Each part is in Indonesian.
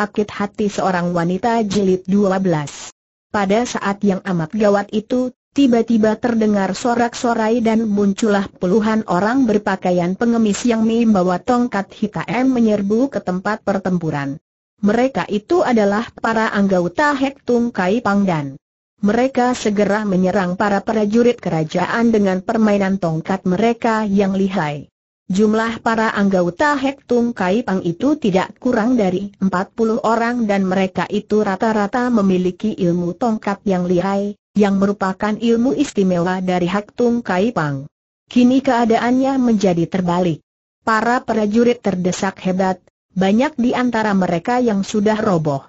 Sakit Hati Seorang Wanita Jilid 12 Pada saat yang amat gawat itu, tiba-tiba terdengar sorak-sorai dan muncullah puluhan orang berpakaian pengemis yang membawa tongkat hitam menyerbu ke tempat pertempuran. Mereka itu adalah para anggota Hektung Kai Pangdan. Mereka segera menyerang para prajurit kerajaan dengan permainan tongkat mereka yang lihai. Jumlah para anggota Hek Kaipang itu tidak kurang dari 40 orang dan mereka itu rata-rata memiliki ilmu tongkat yang lihai, yang merupakan ilmu istimewa dari Hek Kaipang. Kini keadaannya menjadi terbalik. Para prajurit terdesak hebat, banyak di antara mereka yang sudah roboh.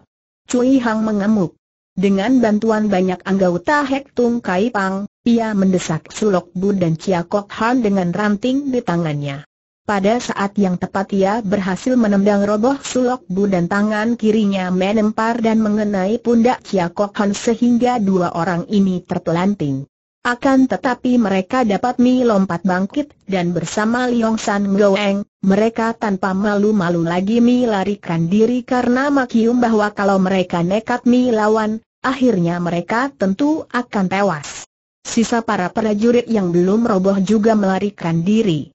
Cui Hang mengemuk. Dengan bantuan banyak anggota Hek Kaipang, ia mendesak Sulok Bu dan Chia Kok Han dengan ranting di tangannya. Pada saat yang tepat ia berhasil menendang roboh sulok bu dan tangan kirinya menempar dan mengenai pundak Chia Kok Han sehingga dua orang ini terpelanting. Akan tetapi mereka dapat melompat bangkit dan bersama Liong San mereka tanpa malu-malu lagi melarikan diri karena makium bahwa kalau mereka nekat melawan, akhirnya mereka tentu akan tewas. Sisa para prajurit yang belum roboh juga melarikan diri.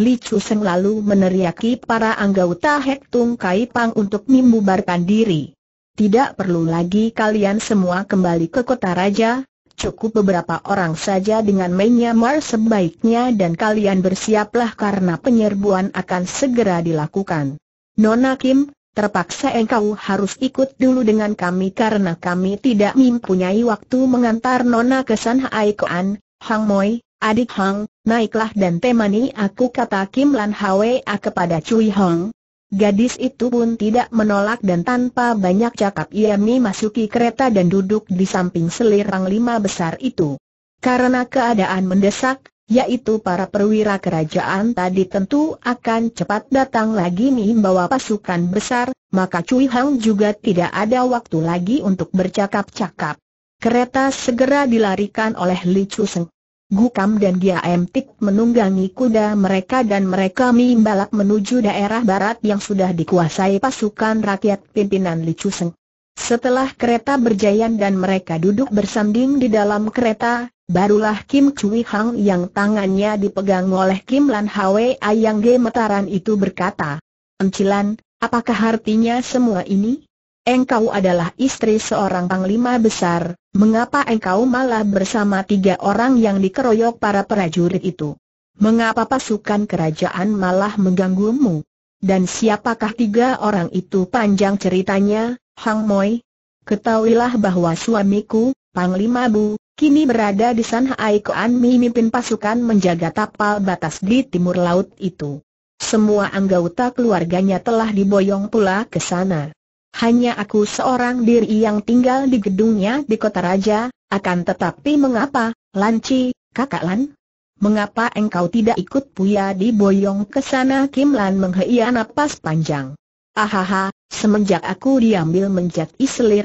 Li Chuseng lalu meneriaki para anggota Hek Tung Kai Pang untuk membubarkan diri. Tidak perlu lagi kalian semua kembali ke kota raja, cukup beberapa orang saja dengan menyamar sebaiknya dan kalian bersiaplah karena penyerbuan akan segera dilakukan. Nona Kim, terpaksa engkau harus ikut dulu dengan kami karena kami tidak mempunyai waktu mengantar Nona ke San Hai Koan, Hang Moi, Adik Hang, naiklah dan temani aku kata Kim Lan Hwa kepada Cui Hong. Gadis itu pun tidak menolak dan tanpa banyak cakap ia memasuki kereta dan duduk di samping selirang lima besar itu. Karena keadaan mendesak, yaitu para perwira kerajaan tadi tentu akan cepat datang lagi membawa pasukan besar, maka Cui Hang juga tidak ada waktu lagi untuk bercakap-cakap. Kereta segera dilarikan oleh Li Chu Seng. Gukam dan Gia Emtik menunggangi kuda mereka dan mereka mimbalap menuju daerah barat yang sudah dikuasai pasukan rakyat pimpinan Li Chuseng. Setelah kereta berjayan dan mereka duduk bersanding di dalam kereta, barulah Kim Chui Hang yang tangannya dipegang oleh Kim Lan Hwe Ayang Gemetaran itu berkata, Encilan, apakah artinya semua ini? Engkau adalah istri seorang panglima besar, mengapa engkau malah bersama tiga orang yang dikeroyok para prajurit itu? Mengapa pasukan kerajaan malah mengganggumu? Dan siapakah tiga orang itu panjang ceritanya, Hang Moi? Ketahuilah bahwa suamiku, Panglima Bu, kini berada di Sanhai Koan memimpin pasukan menjaga tapal batas di timur laut itu. Semua anggota keluarganya telah diboyong pula ke sana. Hanya aku seorang diri yang tinggal di gedungnya di kota raja, akan tetapi mengapa, Lanci, kakak Lan? Mengapa engkau tidak ikut Puya di Boyong ke sana? Kim Lan menghela napas panjang. Ahaha, semenjak aku diambil menjadi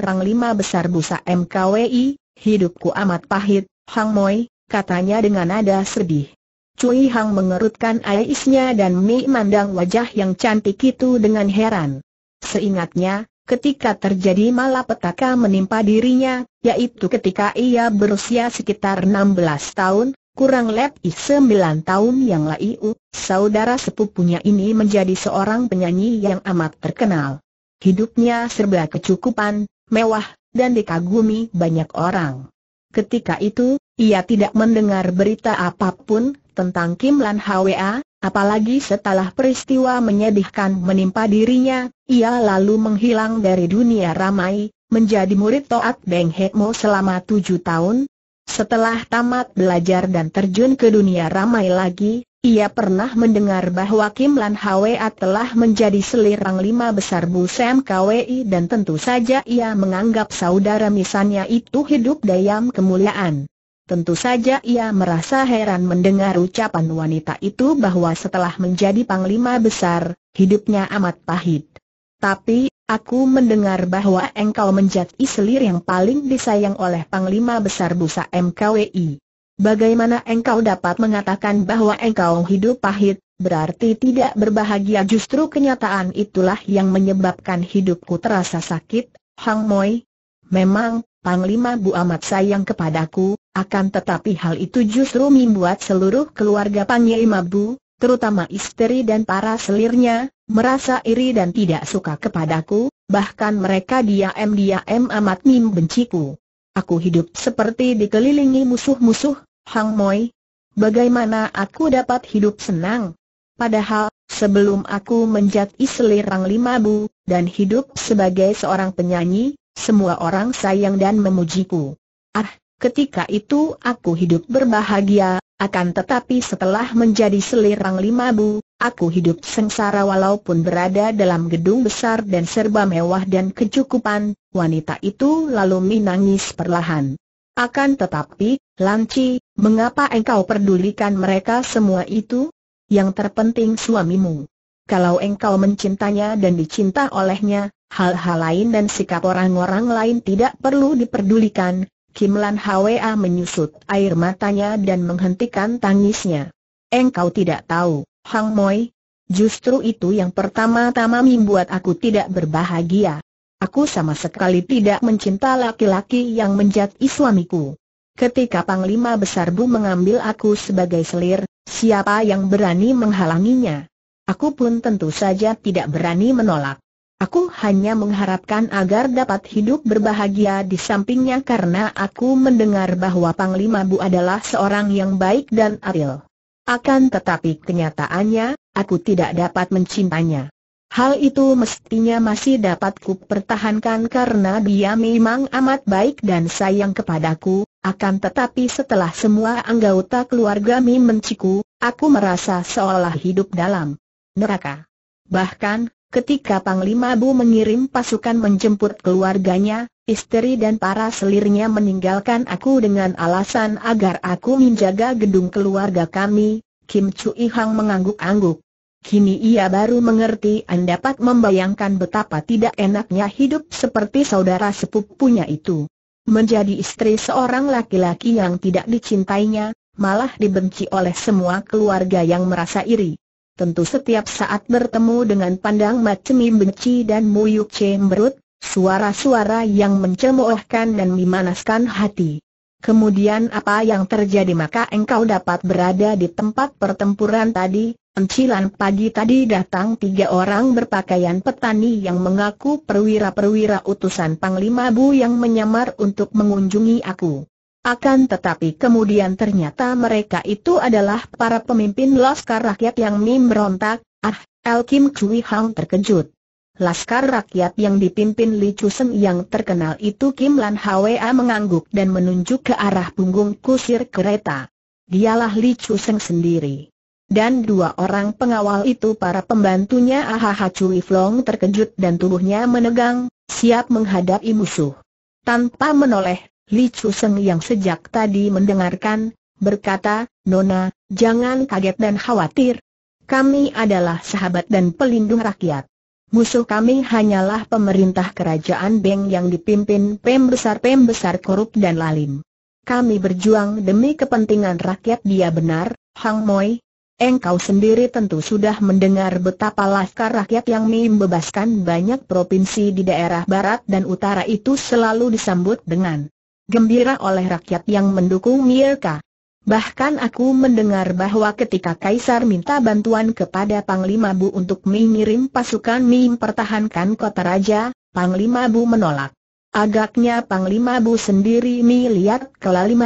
Rang Lima besar busa MKWI, hidupku amat pahit, Hang Moi, katanya dengan nada sedih. Cui Hang mengerutkan aisnya dan Mi mandang wajah yang cantik itu dengan heran. Seingatnya, ketika terjadi malapetaka menimpa dirinya, yaitu ketika ia berusia sekitar 16 tahun, kurang lebih 9 tahun yang lalu, saudara sepupunya ini menjadi seorang penyanyi yang amat terkenal. Hidupnya serba kecukupan, mewah, dan dikagumi banyak orang. Ketika itu, ia tidak mendengar berita apapun tentang Kim Lan Hwa, Apalagi setelah peristiwa menyedihkan menimpa dirinya, ia lalu menghilang dari dunia ramai, menjadi murid Toat Beng Hekmo selama tujuh tahun. Setelah tamat belajar dan terjun ke dunia ramai lagi, ia pernah mendengar bahwa Kim Lan Hwa telah menjadi selirang lima besar bu Busem KWI dan tentu saja ia menganggap saudara misalnya itu hidup dayam kemuliaan. Tentu saja ia merasa heran mendengar ucapan wanita itu bahwa setelah menjadi panglima besar, hidupnya amat pahit. Tapi, aku mendengar bahwa engkau menjadi selir yang paling disayang oleh panglima besar Busa MKWI. Bagaimana engkau dapat mengatakan bahwa engkau hidup pahit, berarti tidak berbahagia justru kenyataan itulah yang menyebabkan hidupku terasa sakit, Hang Moi. Memang, Panglima Bu amat sayang kepadaku, akan tetapi hal itu justru membuat seluruh keluarga Panglima Bu, terutama istri dan para selirnya, merasa iri dan tidak suka kepadaku, bahkan mereka diam-diam amat membenciku. Aku hidup seperti dikelilingi musuh-musuh, Hang Moi. Bagaimana aku dapat hidup senang? Padahal, sebelum aku menjadi selir Panglima bu, dan hidup sebagai seorang penyanyi, semua orang sayang dan memujiku. Ah, ketika itu aku hidup berbahagia, akan tetapi setelah menjadi selirang lima bu, aku hidup sengsara walaupun berada dalam gedung besar dan serba mewah dan kecukupan, wanita itu lalu menangis perlahan. Akan tetapi, Lanci, mengapa engkau pedulikan mereka semua itu? Yang terpenting suamimu. Kalau engkau mencintanya dan dicinta olehnya, Hal-hal lain dan sikap orang-orang lain tidak perlu diperdulikan, Kim Lan Hwa menyusut air matanya dan menghentikan tangisnya. Engkau tidak tahu, Hang Moi. Justru itu yang pertama-tama membuat aku tidak berbahagia. Aku sama sekali tidak mencinta laki-laki yang menjadi suamiku. Ketika Panglima Besar Bu mengambil aku sebagai selir, siapa yang berani menghalanginya? Aku pun tentu saja tidak berani menolak. Aku hanya mengharapkan agar dapat hidup berbahagia di sampingnya karena aku mendengar bahwa Panglima Bu adalah seorang yang baik dan adil. Akan tetapi kenyataannya, aku tidak dapat mencintainya. Hal itu mestinya masih dapat ku pertahankan karena dia memang amat baik dan sayang kepadaku, akan tetapi setelah semua anggota keluarga Mim menciku, aku merasa seolah hidup dalam neraka. Bahkan, Ketika Panglima Bu mengirim pasukan menjemput keluarganya, istri dan para selirnya meninggalkan aku dengan alasan agar aku menjaga gedung keluarga kami, Kim Chu Ihang mengangguk-angguk. Kini ia baru mengerti dan dapat membayangkan betapa tidak enaknya hidup seperti saudara sepupunya itu. Menjadi istri seorang laki-laki yang tidak dicintainya, malah dibenci oleh semua keluarga yang merasa iri tentu setiap saat bertemu dengan pandang Macemi benci dan muyuk cemberut, suara-suara yang mencemoohkan dan memanaskan hati. Kemudian apa yang terjadi maka engkau dapat berada di tempat pertempuran tadi, Pencilan pagi tadi datang tiga orang berpakaian petani yang mengaku perwira-perwira utusan Panglima Bu yang menyamar untuk mengunjungi aku. Akan tetapi kemudian ternyata mereka itu adalah para pemimpin Laskar Rakyat yang memberontak, ah, El Kim Chui Hang terkejut. Laskar rakyat yang dipimpin Li Seng yang terkenal itu Kim Lan Hwa mengangguk dan menunjuk ke arah punggung kusir kereta. Dialah Li Seng sendiri. Dan dua orang pengawal itu para pembantunya Ahaha Chui Flong terkejut dan tubuhnya menegang, siap menghadapi musuh. Tanpa menoleh, Li Chu Seng yang sejak tadi mendengarkan, berkata, Nona, jangan kaget dan khawatir. Kami adalah sahabat dan pelindung rakyat. Musuh kami hanyalah pemerintah kerajaan Beng yang dipimpin pembesar-pembesar korup dan lalim. Kami berjuang demi kepentingan rakyat dia benar, Hang Moi. Engkau sendiri tentu sudah mendengar betapa laskar rakyat yang membebaskan banyak provinsi di daerah barat dan utara itu selalu disambut dengan gembira oleh rakyat yang mendukung Mirka. Bahkan aku mendengar bahwa ketika Kaisar minta bantuan kepada Panglima Bu untuk mengirim pasukan mempertahankan kota raja, Panglima Bu menolak. Agaknya Panglima Bu sendiri melihat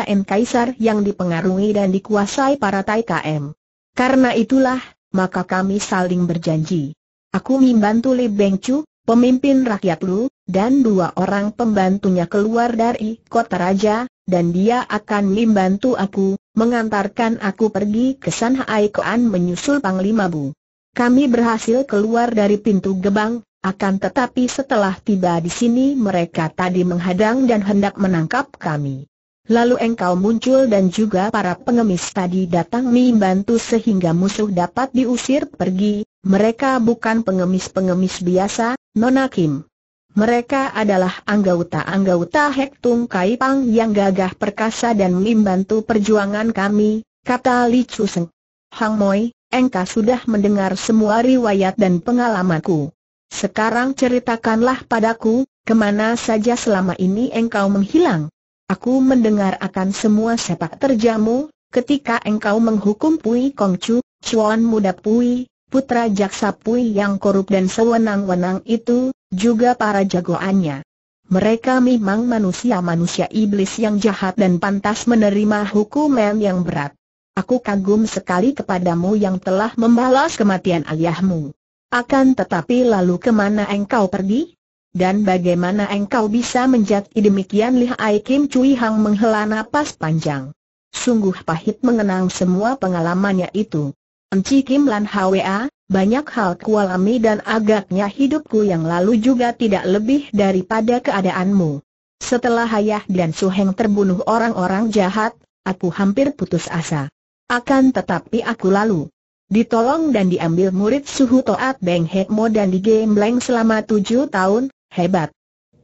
N Kaisar yang dipengaruhi dan dikuasai para TKM. Karena itulah, maka kami saling berjanji. Aku membantu Li Bengcu, pemimpin rakyat Lu, dan dua orang pembantunya keluar dari kota raja, dan dia akan membantu aku, mengantarkan aku pergi ke San Hai Koan menyusul Panglima Bu. Kami berhasil keluar dari pintu gebang, akan tetapi setelah tiba di sini mereka tadi menghadang dan hendak menangkap kami. Lalu engkau muncul dan juga para pengemis tadi datang membantu sehingga musuh dapat diusir pergi, mereka bukan pengemis-pengemis biasa, Nona Kim. Mereka adalah anggota-anggota Hek Tung Kai Pang yang gagah perkasa dan membantu perjuangan kami, kata Li Chu Seng. Hang Moi, engkau sudah mendengar semua riwayat dan pengalamanku. Sekarang ceritakanlah padaku, kemana saja selama ini engkau menghilang. Aku mendengar akan semua sepak terjamu, ketika engkau menghukum Pui Kong Chu, Chuan Muda Pui, putra jaksa Pui yang korup dan sewenang-wenang itu, juga para jagoannya. Mereka memang manusia-manusia iblis yang jahat dan pantas menerima hukuman yang berat. Aku kagum sekali kepadamu yang telah membalas kematian ayahmu. Akan tetapi lalu kemana engkau pergi? Dan bagaimana engkau bisa menjadi demikian lihai Kim Cui Hang menghela napas panjang. Sungguh pahit mengenang semua pengalamannya itu. Enci Kim Lan Hwa, banyak hal kualami dan agaknya hidupku yang lalu juga tidak lebih daripada keadaanmu. Setelah Hayah dan Suheng terbunuh orang-orang jahat, aku hampir putus asa. Akan tetapi aku lalu ditolong dan diambil murid Suhu Toat Beng Hek Mo dan digembleng selama tujuh tahun, hebat.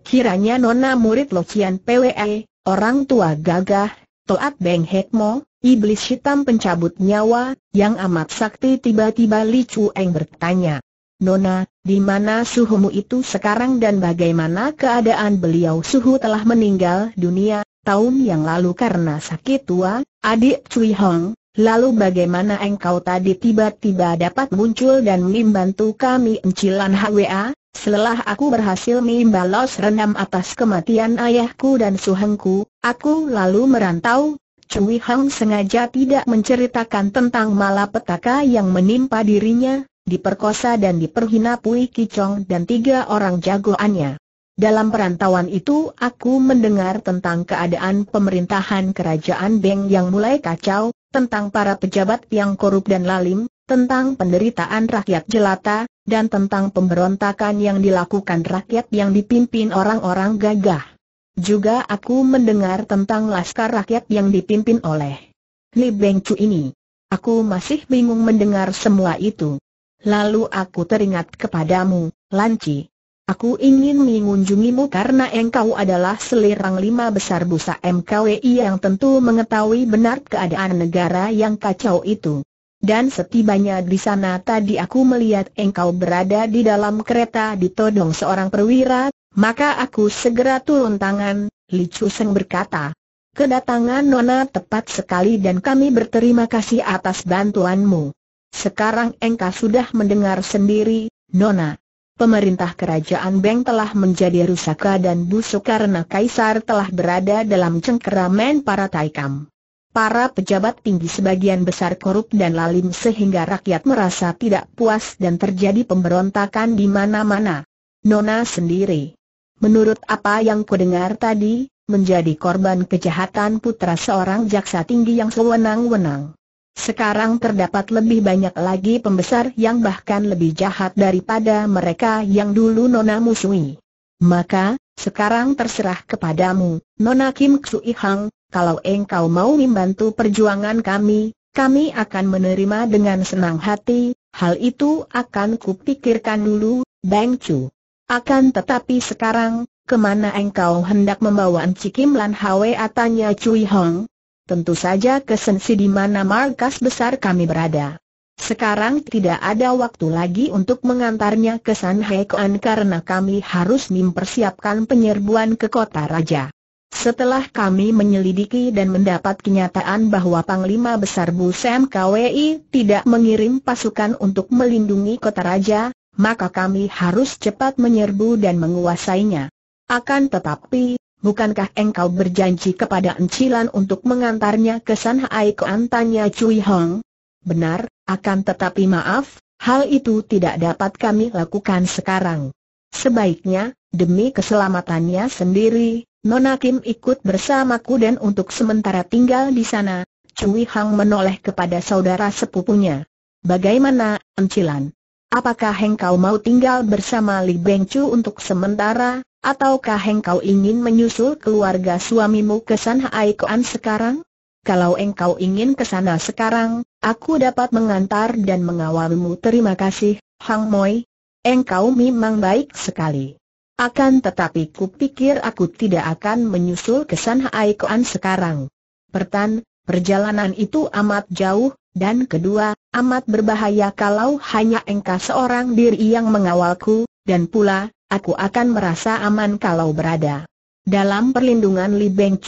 Kiranya nona murid Locian PWE, orang tua gagah, Toat Beng Hek Mo, Iblis hitam pencabut nyawa, yang amat sakti tiba-tiba Li Chueng bertanya. Nona, di mana suhumu itu sekarang dan bagaimana keadaan beliau suhu telah meninggal dunia, tahun yang lalu karena sakit tua, adik Cui Hong, lalu bagaimana engkau tadi tiba-tiba dapat muncul dan membantu kami encilan HWA, Setelah aku berhasil membalas renam atas kematian ayahku dan suhengku, aku lalu merantau, Cui Hang sengaja tidak menceritakan tentang malapetaka yang menimpa dirinya, diperkosa dan diperhina Pui Kicong dan tiga orang jagoannya. Dalam perantauan itu aku mendengar tentang keadaan pemerintahan kerajaan Beng yang mulai kacau, tentang para pejabat yang korup dan lalim, tentang penderitaan rakyat jelata, dan tentang pemberontakan yang dilakukan rakyat yang dipimpin orang-orang gagah. Juga aku mendengar tentang laskar rakyat yang dipimpin oleh Li Beng Chu ini. Aku masih bingung mendengar semua itu. Lalu aku teringat kepadamu, Lanci. Aku ingin mengunjungimu karena engkau adalah selirang lima besar busa MKWI yang tentu mengetahui benar keadaan negara yang kacau itu. Dan setibanya di sana tadi aku melihat engkau berada di dalam kereta ditodong seorang perwira, maka aku segera turun tangan, Li Chu Seng berkata. Kedatangan Nona tepat sekali dan kami berterima kasih atas bantuanmu. Sekarang engkau sudah mendengar sendiri, Nona. Pemerintah kerajaan Beng telah menjadi rusak dan busuk karena kaisar telah berada dalam cengkeraman para taikam. Para pejabat tinggi sebagian besar korup dan lalim sehingga rakyat merasa tidak puas dan terjadi pemberontakan di mana-mana. Nona sendiri Menurut apa yang kudengar tadi, menjadi korban kejahatan putra seorang jaksa tinggi yang sewenang-wenang. Sekarang terdapat lebih banyak lagi pembesar yang bahkan lebih jahat daripada mereka yang dulu Nona musuhi. Maka, sekarang terserah kepadamu, Nona Kim Ksui Hang, kalau engkau mau membantu perjuangan kami, kami akan menerima dengan senang hati, hal itu akan kupikirkan dulu, Bang Chu. Akan tetapi sekarang, kemana engkau hendak membawa Encikim Lan Hwe atanya Cui Hong? Tentu saja ke Sensi di mana markas besar kami berada. Sekarang tidak ada waktu lagi untuk mengantarnya ke San Hekoan karena kami harus mempersiapkan penyerbuan ke kota raja. Setelah kami menyelidiki dan mendapat kenyataan bahwa Panglima Besar Bu Sam KWI tidak mengirim pasukan untuk melindungi kota raja, maka kami harus cepat menyerbu dan menguasainya. Akan tetapi, bukankah engkau berjanji kepada Encilan untuk mengantarnya ke Sanhai Koan antanya Cui Hong? Benar, akan tetapi maaf, hal itu tidak dapat kami lakukan sekarang. Sebaiknya, demi keselamatannya sendiri, Nona Kim ikut bersamaku dan untuk sementara tinggal di sana. Cui Hang menoleh kepada saudara sepupunya. Bagaimana, Encilan? apakah engkau mau tinggal bersama Li Beng untuk sementara, ataukah engkau ingin menyusul keluarga suamimu ke San Hai sekarang? Kalau engkau ingin ke sana sekarang, aku dapat mengantar dan mengawalmu terima kasih, Hang Moi. Engkau memang baik sekali. Akan tetapi kupikir aku tidak akan menyusul ke San Hai sekarang. Pertan, perjalanan itu amat jauh, dan kedua, amat berbahaya kalau hanya engkau seorang diri yang mengawalku, dan pula, aku akan merasa aman kalau berada dalam perlindungan Li Beng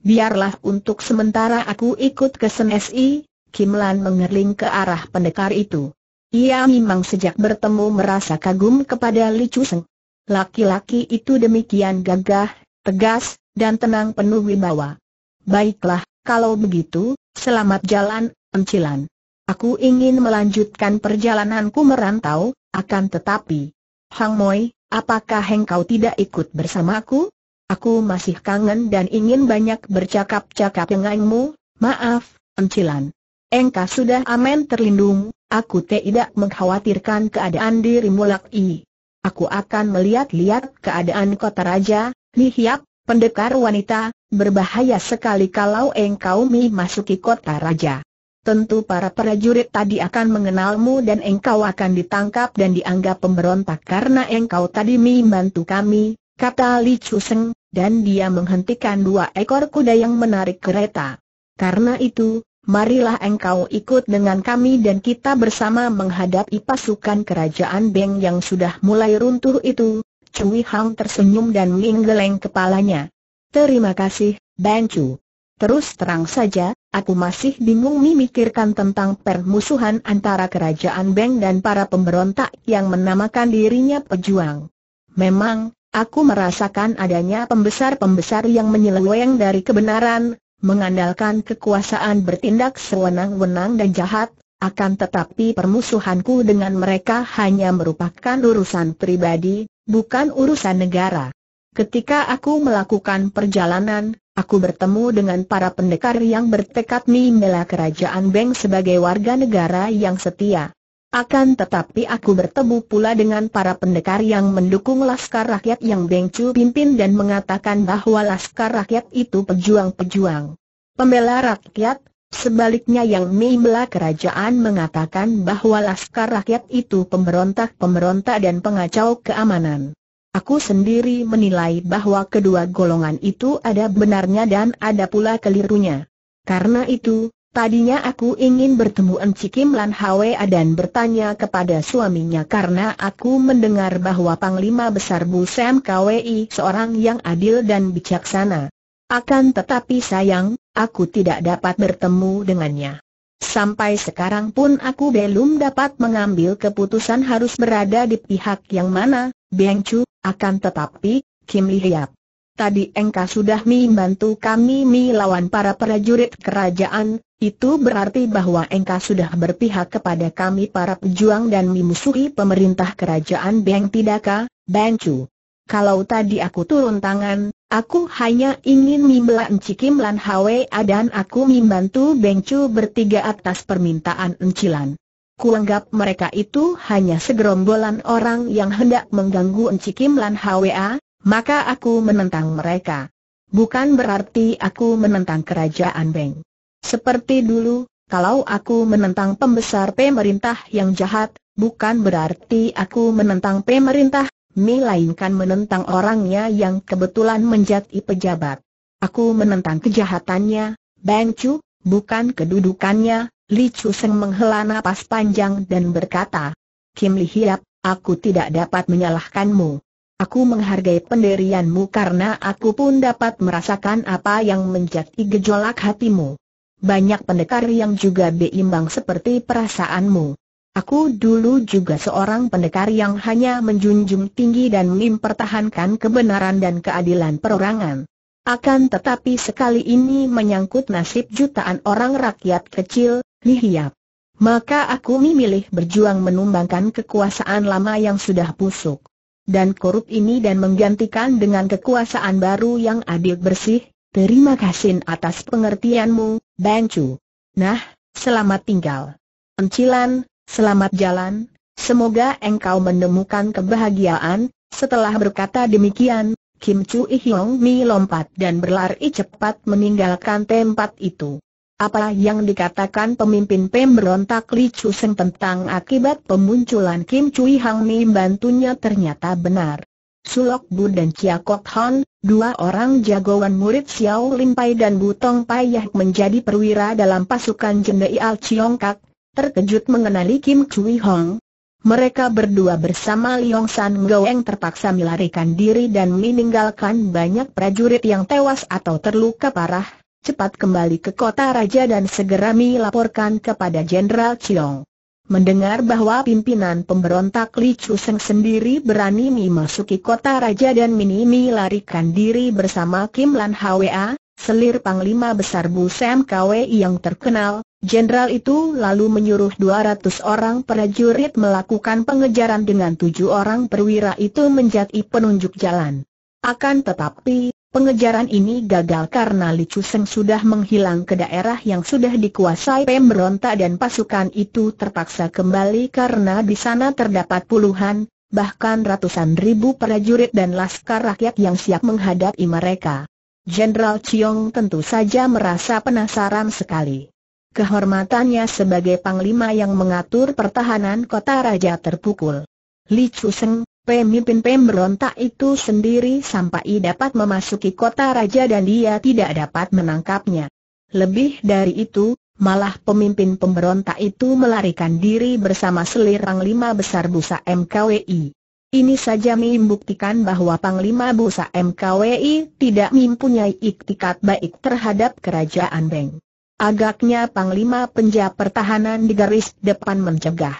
Biarlah untuk sementara aku ikut ke Senesi, Kim Lan mengerling ke arah pendekar itu. Ia memang sejak bertemu merasa kagum kepada Li Chu Seng. Laki-laki itu demikian gagah, tegas, dan tenang penuh wibawa. Baiklah, kalau begitu, selamat jalan, pencilan. Aku ingin melanjutkan perjalananku merantau, akan tetapi... Hang Moi, apakah heng kau tidak ikut bersamaku? Aku masih kangen dan ingin banyak bercakap-cakap denganmu, maaf, pencilan. Engkau sudah aman terlindung, aku tidak mengkhawatirkan keadaan dirimu I. Aku akan melihat-lihat keadaan kota raja, lihiap, pendekar wanita, berbahaya sekali kalau engkau mi masuki kota raja tentu para prajurit tadi akan mengenalmu dan engkau akan ditangkap dan dianggap pemberontak karena engkau tadi membantu kami, kata Li Chuseng, dan dia menghentikan dua ekor kuda yang menarik kereta. Karena itu, marilah engkau ikut dengan kami dan kita bersama menghadapi pasukan kerajaan Beng yang sudah mulai runtuh itu. Cui Hang tersenyum dan menggeleng kepalanya. Terima kasih, Bang Chu. Terus terang saja, Aku masih bingung memikirkan tentang permusuhan antara kerajaan Beng dan para pemberontak yang menamakan dirinya pejuang. Memang, aku merasakan adanya pembesar-pembesar yang menyeleweng dari kebenaran, mengandalkan kekuasaan bertindak sewenang-wenang dan jahat, akan tetapi permusuhanku dengan mereka hanya merupakan urusan pribadi, bukan urusan negara. Ketika aku melakukan perjalanan, Aku bertemu dengan para pendekar yang bertekad membela kerajaan Beng sebagai warga negara yang setia. Akan tetapi aku bertemu pula dengan para pendekar yang mendukung Laskar Rakyat yang Beng Chu pimpin dan mengatakan bahwa Laskar Rakyat itu pejuang-pejuang. Pembela rakyat, sebaliknya yang membela kerajaan mengatakan bahwa Laskar Rakyat itu pemberontak-pemberontak dan pengacau keamanan. Aku sendiri menilai bahwa kedua golongan itu ada benarnya dan ada pula kelirunya. Karena itu, tadinya aku ingin bertemu Encik Kim Lan Hwa dan bertanya kepada suaminya karena aku mendengar bahwa Panglima Besar Bu Sam KWI seorang yang adil dan bijaksana. Akan tetapi sayang, aku tidak dapat bertemu dengannya. Sampai sekarang pun aku belum dapat mengambil keputusan harus berada di pihak yang mana, Beng Chu, akan tetapi, Kim Hiap. Tadi engkau sudah bantu kami mi lawan para prajurit kerajaan, itu berarti bahwa engkau sudah berpihak kepada kami para pejuang dan musuhi pemerintah kerajaan Beng Tidaka, Beng Chu kalau tadi aku turun tangan, aku hanya ingin mimba Enci Kim Lan Hwa dan aku membantu Bengcu bertiga atas permintaan Encilan. Kuanggap mereka itu hanya segerombolan orang yang hendak mengganggu Enci Kim Lan Hwa, ah, maka aku menentang mereka. Bukan berarti aku menentang kerajaan Beng. Seperti dulu, kalau aku menentang pembesar pemerintah yang jahat, bukan berarti aku menentang pemerintah melainkan menentang orangnya yang kebetulan menjadi pejabat. Aku menentang kejahatannya, Bang Chu, bukan kedudukannya, Li Chu Seng menghela napas panjang dan berkata, Kim Li Hiap, aku tidak dapat menyalahkanmu. Aku menghargai penderianmu karena aku pun dapat merasakan apa yang menjadi gejolak hatimu. Banyak pendekar yang juga berimbang seperti perasaanmu. Aku dulu juga seorang pendekar yang hanya menjunjung tinggi dan mempertahankan kebenaran dan keadilan perorangan. Akan tetapi sekali ini menyangkut nasib jutaan orang rakyat kecil, lihiap. Maka aku memilih berjuang menumbangkan kekuasaan lama yang sudah busuk dan korup ini dan menggantikan dengan kekuasaan baru yang adil bersih. Terima kasih atas pengertianmu, Chu. Nah, selamat tinggal. Encilan, Selamat jalan, semoga engkau menemukan kebahagiaan. Setelah berkata demikian, Kim Chu Ihong Mi lompat dan berlari cepat meninggalkan tempat itu. Apa yang dikatakan pemimpin pemberontak Li Chu Seng tentang akibat pemunculan Kim Chui Hang Mi bantunya ternyata benar. Sulok Bu dan Chia Kok Hon, dua orang jagoan murid Xiao Lin Pai dan Butong Tong Pai Yah menjadi perwira dalam pasukan jendai Al Chiong Kak, terkejut mengenali Kim Chui Hong. Mereka berdua bersama Liong San Goeng terpaksa melarikan diri dan meninggalkan banyak prajurit yang tewas atau terluka parah, cepat kembali ke kota raja dan segera melaporkan kepada Jenderal Chiong. Mendengar bahwa pimpinan pemberontak Li Seng sendiri berani memasuki kota raja dan Minimi larikan diri bersama Kim Lan Hwa, Selir Panglima Besar Bu Sam Kwe yang terkenal, jenderal itu lalu menyuruh 200 orang prajurit melakukan pengejaran dengan tujuh orang perwira itu menjadi penunjuk jalan. Akan tetapi, pengejaran ini gagal karena Li Chuseng sudah menghilang ke daerah yang sudah dikuasai pemberontak dan pasukan itu terpaksa kembali karena di sana terdapat puluhan, bahkan ratusan ribu prajurit dan laskar rakyat yang siap menghadapi mereka. Jenderal Chiong tentu saja merasa penasaran sekali. Kehormatannya sebagai panglima yang mengatur pertahanan kota raja terpukul. Li Chuseng, pemimpin pemberontak itu sendiri sampai dapat memasuki kota raja dan dia tidak dapat menangkapnya. Lebih dari itu, malah pemimpin pemberontak itu melarikan diri bersama selir panglima besar Busa MKWI. Ini saja membuktikan bahwa Panglima Busa MKWI tidak mempunyai iktikat baik terhadap kerajaan Beng. Agaknya Panglima penja pertahanan di garis depan mencegah.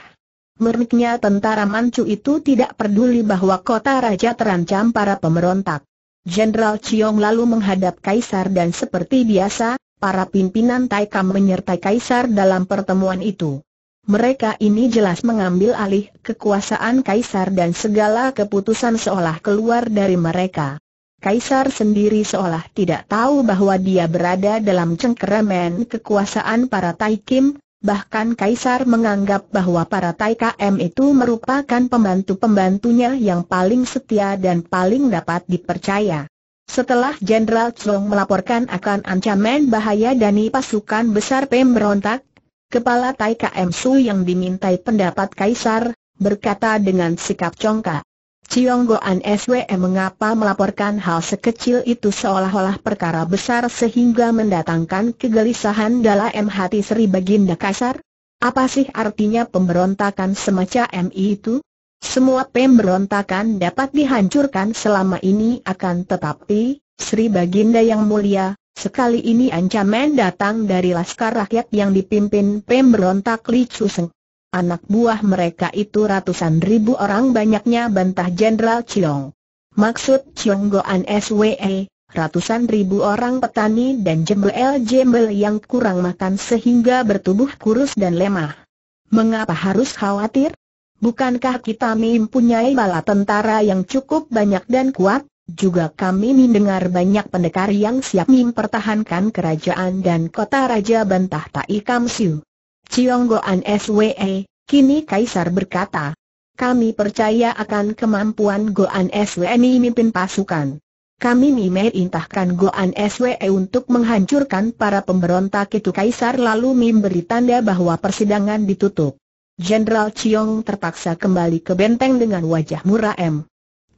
Merniknya tentara Manchu itu tidak peduli bahwa kota raja terancam para pemberontak. Jenderal Chiong lalu menghadap Kaisar dan seperti biasa, para pimpinan Taikam menyertai Kaisar dalam pertemuan itu. Mereka ini jelas mengambil alih kekuasaan Kaisar dan segala keputusan seolah keluar dari mereka. Kaisar sendiri seolah tidak tahu bahwa dia berada dalam cengkeraman kekuasaan para Tai Kim. bahkan Kaisar menganggap bahwa para Tai Kim itu merupakan pembantu-pembantunya yang paling setia dan paling dapat dipercaya. Setelah Jenderal Chong melaporkan akan ancaman bahaya dan pasukan besar pemberontak, Kepala Tai KM Su yang dimintai pendapat Kaisar, berkata dengan sikap congkak. Chiong Goan SWM mengapa melaporkan hal sekecil itu seolah-olah perkara besar sehingga mendatangkan kegelisahan dalam hati Sri Baginda Kaisar? Apa sih artinya pemberontakan semacam itu? Semua pemberontakan dapat dihancurkan selama ini akan tetapi, Sri Baginda yang mulia, Sekali ini ancaman datang dari laskar rakyat yang dipimpin pemberontak Li Chuseng. Anak buah mereka itu ratusan ribu orang banyaknya bantah Jenderal Chiong. Maksud Chiong Goan SWE, ratusan ribu orang petani dan jembel-jembel yang kurang makan sehingga bertubuh kurus dan lemah. Mengapa harus khawatir? Bukankah kita mempunyai bala tentara yang cukup banyak dan kuat? Juga kami mendengar banyak pendekar yang siap mempertahankan kerajaan dan kota raja bantah Tai Kam Siu. Cionggoan SWE, kini Kaisar berkata, kami percaya akan kemampuan Goan SWE memimpin pasukan. Kami memerintahkan Goan SWE untuk menghancurkan para pemberontak itu Kaisar lalu memberi tanda bahwa persidangan ditutup. Jenderal Ciong terpaksa kembali ke benteng dengan wajah muram.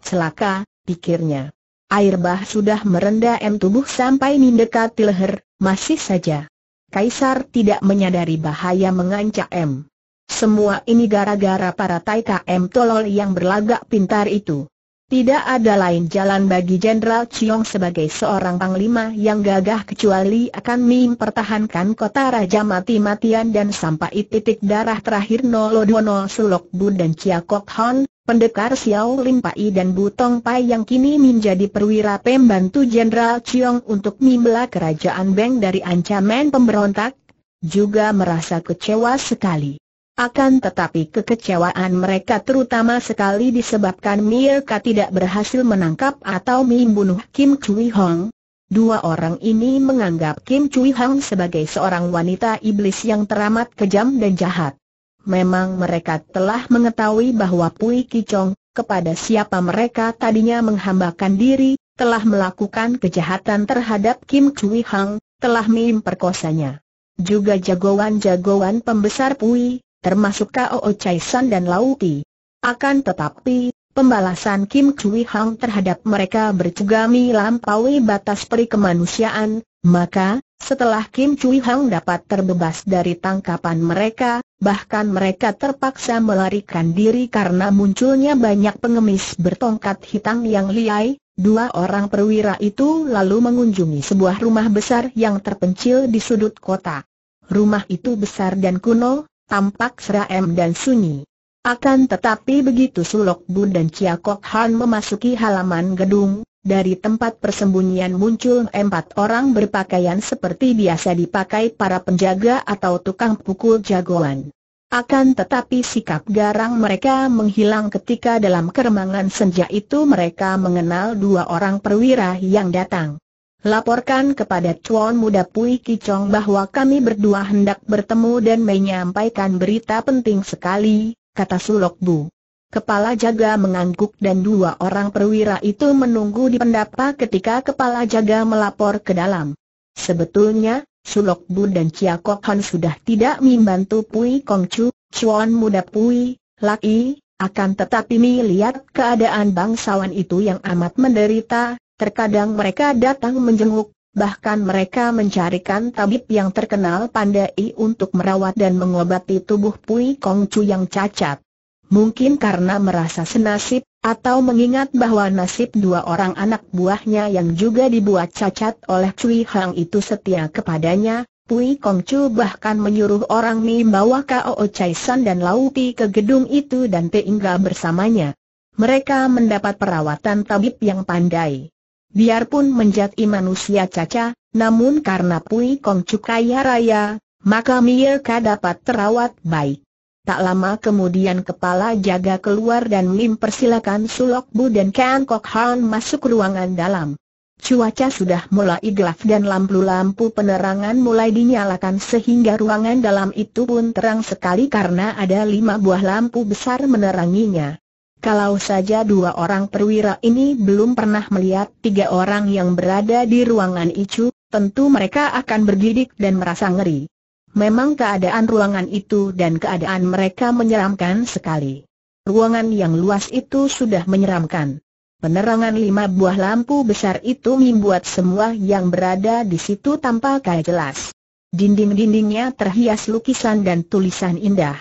Celaka, pikirnya. Air bah sudah merendah merendam tubuh sampai mendekati leher, masih saja. Kaisar tidak menyadari bahaya mengancam M. Semua ini gara-gara para Taika M tolol yang berlagak pintar itu. Tidak ada lain jalan bagi Jenderal Chiong sebagai seorang panglima yang gagah kecuali akan mempertahankan kota raja mati-matian dan sampai titik darah terakhir Nolodono Sulok Bu dan Chia Kok Hon, Pendekar Xiao Lim Pai dan Butong Pai yang kini menjadi perwira pembantu Jenderal Chiong untuk membela kerajaan Beng dari ancaman pemberontak, juga merasa kecewa sekali. Akan tetapi kekecewaan mereka terutama sekali disebabkan mereka tidak berhasil menangkap atau membunuh Kim Chui Hong. Dua orang ini menganggap Kim Chui Hong sebagai seorang wanita iblis yang teramat kejam dan jahat. Memang mereka telah mengetahui bahwa Pui Kicong, kepada siapa mereka tadinya menghambakan diri, telah melakukan kejahatan terhadap Kim Chui Hang, telah memperkosanya. Juga jagoan-jagoan pembesar Pui, termasuk Kao Chai San dan Lauti. Akan tetapi, pembalasan Kim Chui Hang terhadap mereka bercegami lampaui batas perikemanusiaan. maka, setelah Kim Chui Hang dapat terbebas dari tangkapan mereka, bahkan mereka terpaksa melarikan diri karena munculnya banyak pengemis bertongkat hitam yang liai, Dua orang perwira itu lalu mengunjungi sebuah rumah besar yang terpencil di sudut kota. Rumah itu besar dan kuno, tampak seram dan sunyi. Akan tetapi begitu Sulok Bun dan Chia Kok Han memasuki halaman gedung, dari tempat persembunyian muncul empat orang berpakaian seperti biasa dipakai para penjaga atau tukang pukul jagoan. Akan tetapi sikap garang mereka menghilang ketika dalam keremangan senja itu mereka mengenal dua orang perwira yang datang. Laporkan kepada Chuan Muda Pui Kicong bahwa kami berdua hendak bertemu dan menyampaikan berita penting sekali, kata Sulok Bu. Kepala jaga mengangguk dan dua orang perwira itu menunggu di pendapa ketika kepala jaga melapor ke dalam. Sebetulnya, Sulok Bu dan Chia Kok Han sudah tidak membantu Pui Kong Chu, Chuan muda Pui, Laki, akan tetapi melihat keadaan bangsawan itu yang amat menderita, terkadang mereka datang menjenguk, bahkan mereka mencarikan tabib yang terkenal pandai untuk merawat dan mengobati tubuh Pui Kong Chu yang cacat mungkin karena merasa senasib, atau mengingat bahwa nasib dua orang anak buahnya yang juga dibuat cacat oleh Cui Hang itu setia kepadanya, Pui Kong Chu bahkan menyuruh orang Mi bawa Kao Chai San dan Lau Pi ke gedung itu dan tinggal bersamanya. Mereka mendapat perawatan tabib yang pandai. Biarpun menjadi manusia caca, namun karena Pui Kong Chu kaya raya, maka Miyaka dapat terawat baik. Tak lama kemudian kepala jaga keluar dan mempersilakan Sulok Bu dan Kang Kok Han masuk ruangan dalam. Cuaca sudah mulai gelap dan lampu-lampu penerangan mulai dinyalakan sehingga ruangan dalam itu pun terang sekali karena ada lima buah lampu besar meneranginya. Kalau saja dua orang perwira ini belum pernah melihat tiga orang yang berada di ruangan itu, tentu mereka akan bergidik dan merasa ngeri. Memang keadaan ruangan itu dan keadaan mereka menyeramkan sekali. Ruangan yang luas itu sudah menyeramkan. Penerangan lima buah lampu besar itu membuat semua yang berada di situ tampak jelas. Dinding-dindingnya terhias lukisan dan tulisan indah.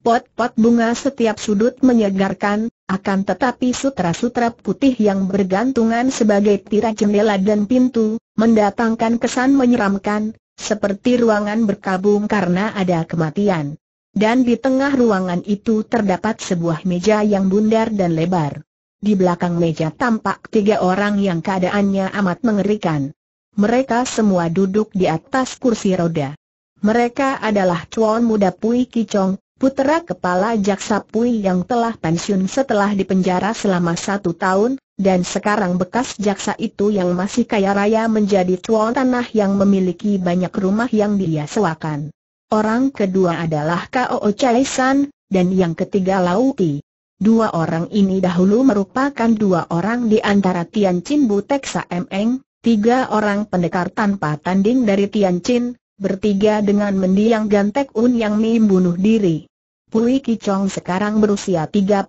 Pot-pot bunga setiap sudut menyegarkan, akan tetapi sutra-sutra putih yang bergantungan sebagai tirai jendela dan pintu, mendatangkan kesan menyeramkan, seperti ruangan berkabung karena ada kematian. Dan di tengah ruangan itu terdapat sebuah meja yang bundar dan lebar. Di belakang meja tampak tiga orang yang keadaannya amat mengerikan. Mereka semua duduk di atas kursi roda. Mereka adalah cuan Muda Pui Kichong. Putera kepala Jaksa Pui yang telah pensiun setelah dipenjara selama satu tahun, dan sekarang bekas jaksa itu yang masih kaya raya menjadi tuan tanah yang memiliki banyak rumah yang dia sewakan. Orang kedua adalah K.O.O. Chai San, dan yang ketiga Lauti. Dua orang ini dahulu merupakan dua orang di antara Tian Chin Butek Meng, tiga orang pendekar tanpa tanding dari Tian Chin, bertiga dengan mendiang Gantek Un yang membunuh diri. Pui Kicong sekarang berusia 39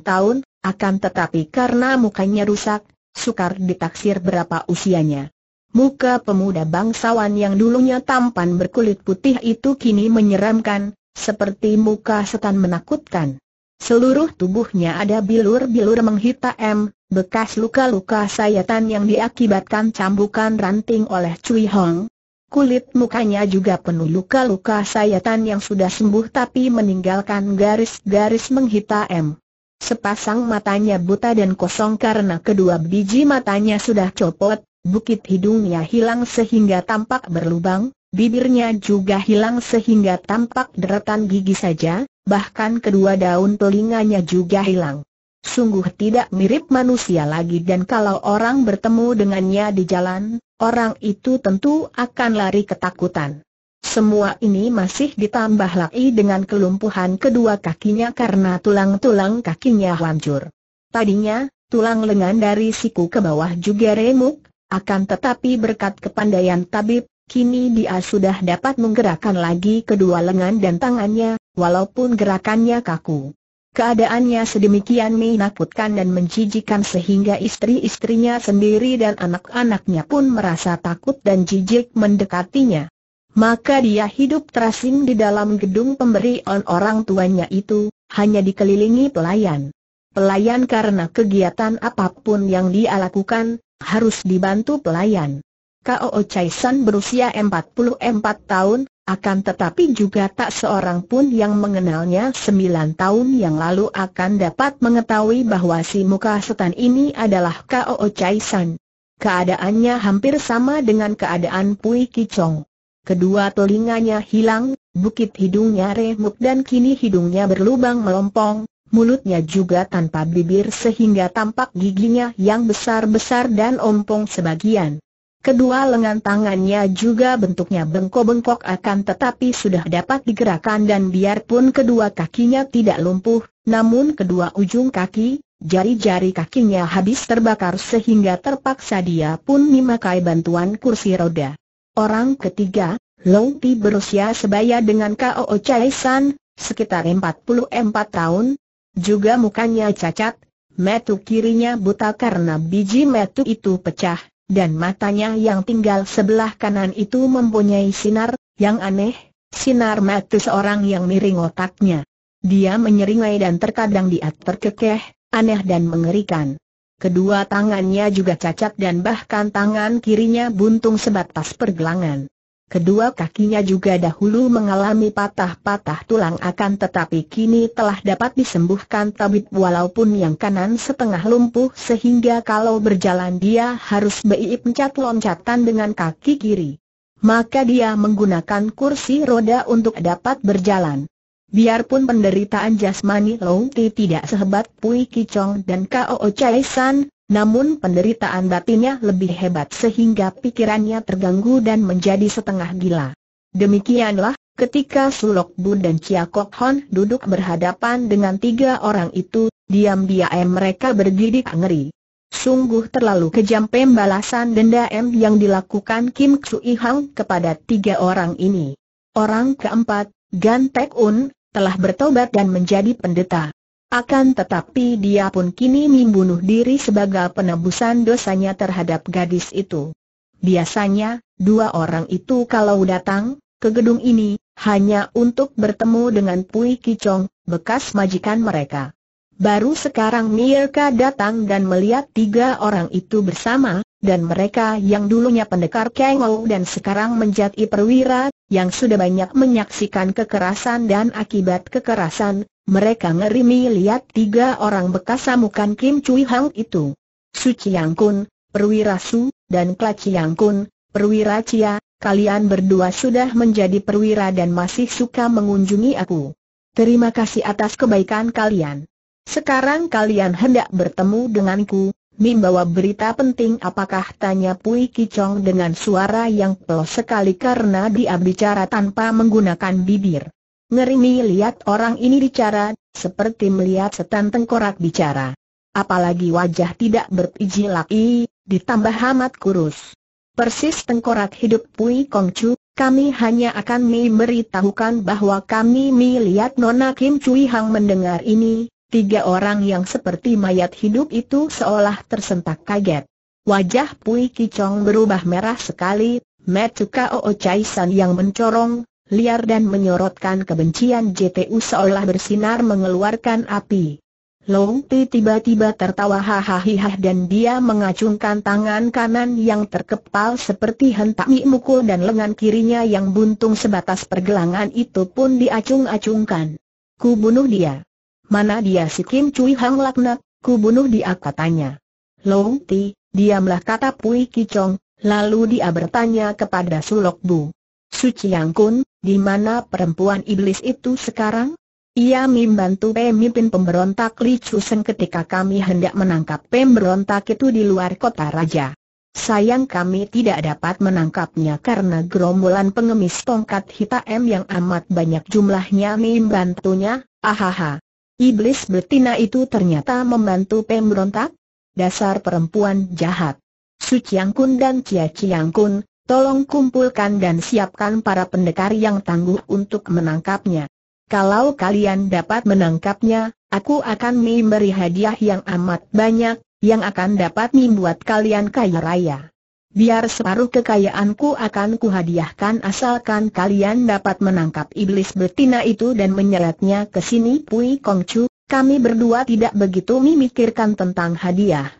tahun, akan tetapi karena mukanya rusak, sukar ditaksir berapa usianya. Muka pemuda bangsawan yang dulunya tampan berkulit putih itu kini menyeramkan, seperti muka setan menakutkan. Seluruh tubuhnya ada bilur-bilur menghitam, bekas luka-luka sayatan yang diakibatkan cambukan ranting oleh Cui Hong, Kulit mukanya juga penuh luka-luka sayatan yang sudah sembuh tapi meninggalkan garis-garis menghitam. Sepasang matanya buta dan kosong karena kedua biji matanya sudah copot, bukit hidungnya hilang sehingga tampak berlubang, bibirnya juga hilang sehingga tampak deretan gigi saja, bahkan kedua daun telinganya juga hilang sungguh tidak mirip manusia lagi dan kalau orang bertemu dengannya di jalan, orang itu tentu akan lari ketakutan. Semua ini masih ditambah lagi dengan kelumpuhan kedua kakinya karena tulang-tulang kakinya hancur. Tadinya, tulang lengan dari siku ke bawah juga remuk, akan tetapi berkat kepandaian tabib, kini dia sudah dapat menggerakkan lagi kedua lengan dan tangannya, walaupun gerakannya kaku. Keadaannya sedemikian menakutkan dan menjijikan sehingga istri-istrinya sendiri dan anak-anaknya pun merasa takut dan jijik mendekatinya. Maka dia hidup terasing di dalam gedung pemberi on orang tuanya itu, hanya dikelilingi pelayan. Pelayan karena kegiatan apapun yang dia lakukan, harus dibantu pelayan. Kao Chai San berusia 44 tahun, akan tetapi juga tak seorang pun yang mengenalnya sembilan tahun yang lalu akan dapat mengetahui bahwa si muka setan ini adalah Kao Chai San. Keadaannya hampir sama dengan keadaan Pui Kicong. Kedua telinganya hilang, bukit hidungnya remuk dan kini hidungnya berlubang melompong, mulutnya juga tanpa bibir sehingga tampak giginya yang besar-besar dan ompong sebagian. Kedua lengan tangannya juga bentuknya bengkok-bengkok akan tetapi sudah dapat digerakkan dan biarpun kedua kakinya tidak lumpuh, namun kedua ujung kaki, jari-jari kakinya habis terbakar sehingga terpaksa dia pun memakai bantuan kursi roda. Orang ketiga, Long Ti berusia sebaya dengan K.O.O. Chai San, sekitar 44 tahun, juga mukanya cacat, metu kirinya buta karena biji metu itu pecah dan matanya yang tinggal sebelah kanan itu mempunyai sinar, yang aneh, sinar mati seorang yang miring otaknya. Dia menyeringai dan terkadang dia terkekeh, aneh dan mengerikan. Kedua tangannya juga cacat dan bahkan tangan kirinya buntung sebatas pergelangan. Kedua kakinya juga dahulu mengalami patah-patah tulang akan tetapi kini telah dapat disembuhkan tabib walaupun yang kanan setengah lumpuh sehingga kalau berjalan dia harus beiip mencat loncatan dengan kaki kiri. Maka dia menggunakan kursi roda untuk dapat berjalan. Biarpun penderitaan jasmani Long Ti tidak sehebat Pui Kichong dan Kao Chai San, namun penderitaan batinnya lebih hebat sehingga pikirannya terganggu dan menjadi setengah gila. Demikianlah, ketika Sulok Bu dan Chia Kok Hon duduk berhadapan dengan tiga orang itu, diam-diam mereka bergidik ngeri. Sungguh terlalu kejam pembalasan denda M yang dilakukan Kim Ksui Hang kepada tiga orang ini. Orang keempat, Gan Tek Un, telah bertobat dan menjadi pendeta. Akan tetapi dia pun kini membunuh diri sebagai penebusan dosanya terhadap gadis itu. Biasanya, dua orang itu kalau datang ke gedung ini, hanya untuk bertemu dengan Pui Kicong, bekas majikan mereka. Baru sekarang Mirka datang dan melihat tiga orang itu bersama, dan mereka yang dulunya pendekar Kengou dan sekarang menjadi perwira, yang sudah banyak menyaksikan kekerasan dan akibat kekerasan, mereka ngeri melihat tiga orang bekas samukan Kim Cui Hang itu. Su Chiang Kun, Perwira Su, dan Kla Chiang Kun, Perwira Cia, kalian berdua sudah menjadi perwira dan masih suka mengunjungi aku. Terima kasih atas kebaikan kalian. Sekarang kalian hendak bertemu denganku, Mim berita penting apakah tanya Pui Kicong dengan suara yang pelos sekali karena dia bicara tanpa menggunakan bibir. Ngeri mi lihat orang ini bicara, seperti melihat setan tengkorak bicara. Apalagi wajah tidak berpiji laki, ditambah amat kurus. Persis tengkorak hidup Pui Kong Chu, kami hanya akan memberitahukan bahwa kami mi lihat Nona Kim Cui Hang mendengar ini, tiga orang yang seperti mayat hidup itu seolah tersentak kaget. Wajah Pui Kicong berubah merah sekali, Metu Kao Chai San yang mencorong, liar dan menyorotkan kebencian JTU seolah bersinar mengeluarkan api. Long Pi tiba-tiba tertawa hahahihah dan dia mengacungkan tangan kanan yang terkepal seperti hentak mukul dan lengan kirinya yang buntung sebatas pergelangan itu pun diacung-acungkan. Ku bunuh dia. Mana dia si Kim Cui Hang laknat, ku bunuh dia katanya. Long Pi, diamlah kata Pui Kicong, lalu dia bertanya kepada Sulok Bu. Yang Kun, di mana perempuan iblis itu sekarang? Ia membantu pemimpin pemberontak Li Sen ketika kami hendak menangkap pemberontak itu di luar kota raja. Sayang kami tidak dapat menangkapnya karena gerombolan pengemis tongkat hitam yang amat banyak jumlahnya membantunya, ahaha. Iblis betina itu ternyata membantu pemberontak? Dasar perempuan jahat. Su Chiang dan Chia Chiang Tolong kumpulkan dan siapkan para pendekar yang tangguh untuk menangkapnya. Kalau kalian dapat menangkapnya, aku akan memberi hadiah yang amat banyak, yang akan dapat membuat kalian kaya raya. Biar separuh kekayaanku akan kuhadiahkan asalkan kalian dapat menangkap iblis betina itu dan menyeretnya ke sini Pui Kongcu, kami berdua tidak begitu memikirkan tentang hadiah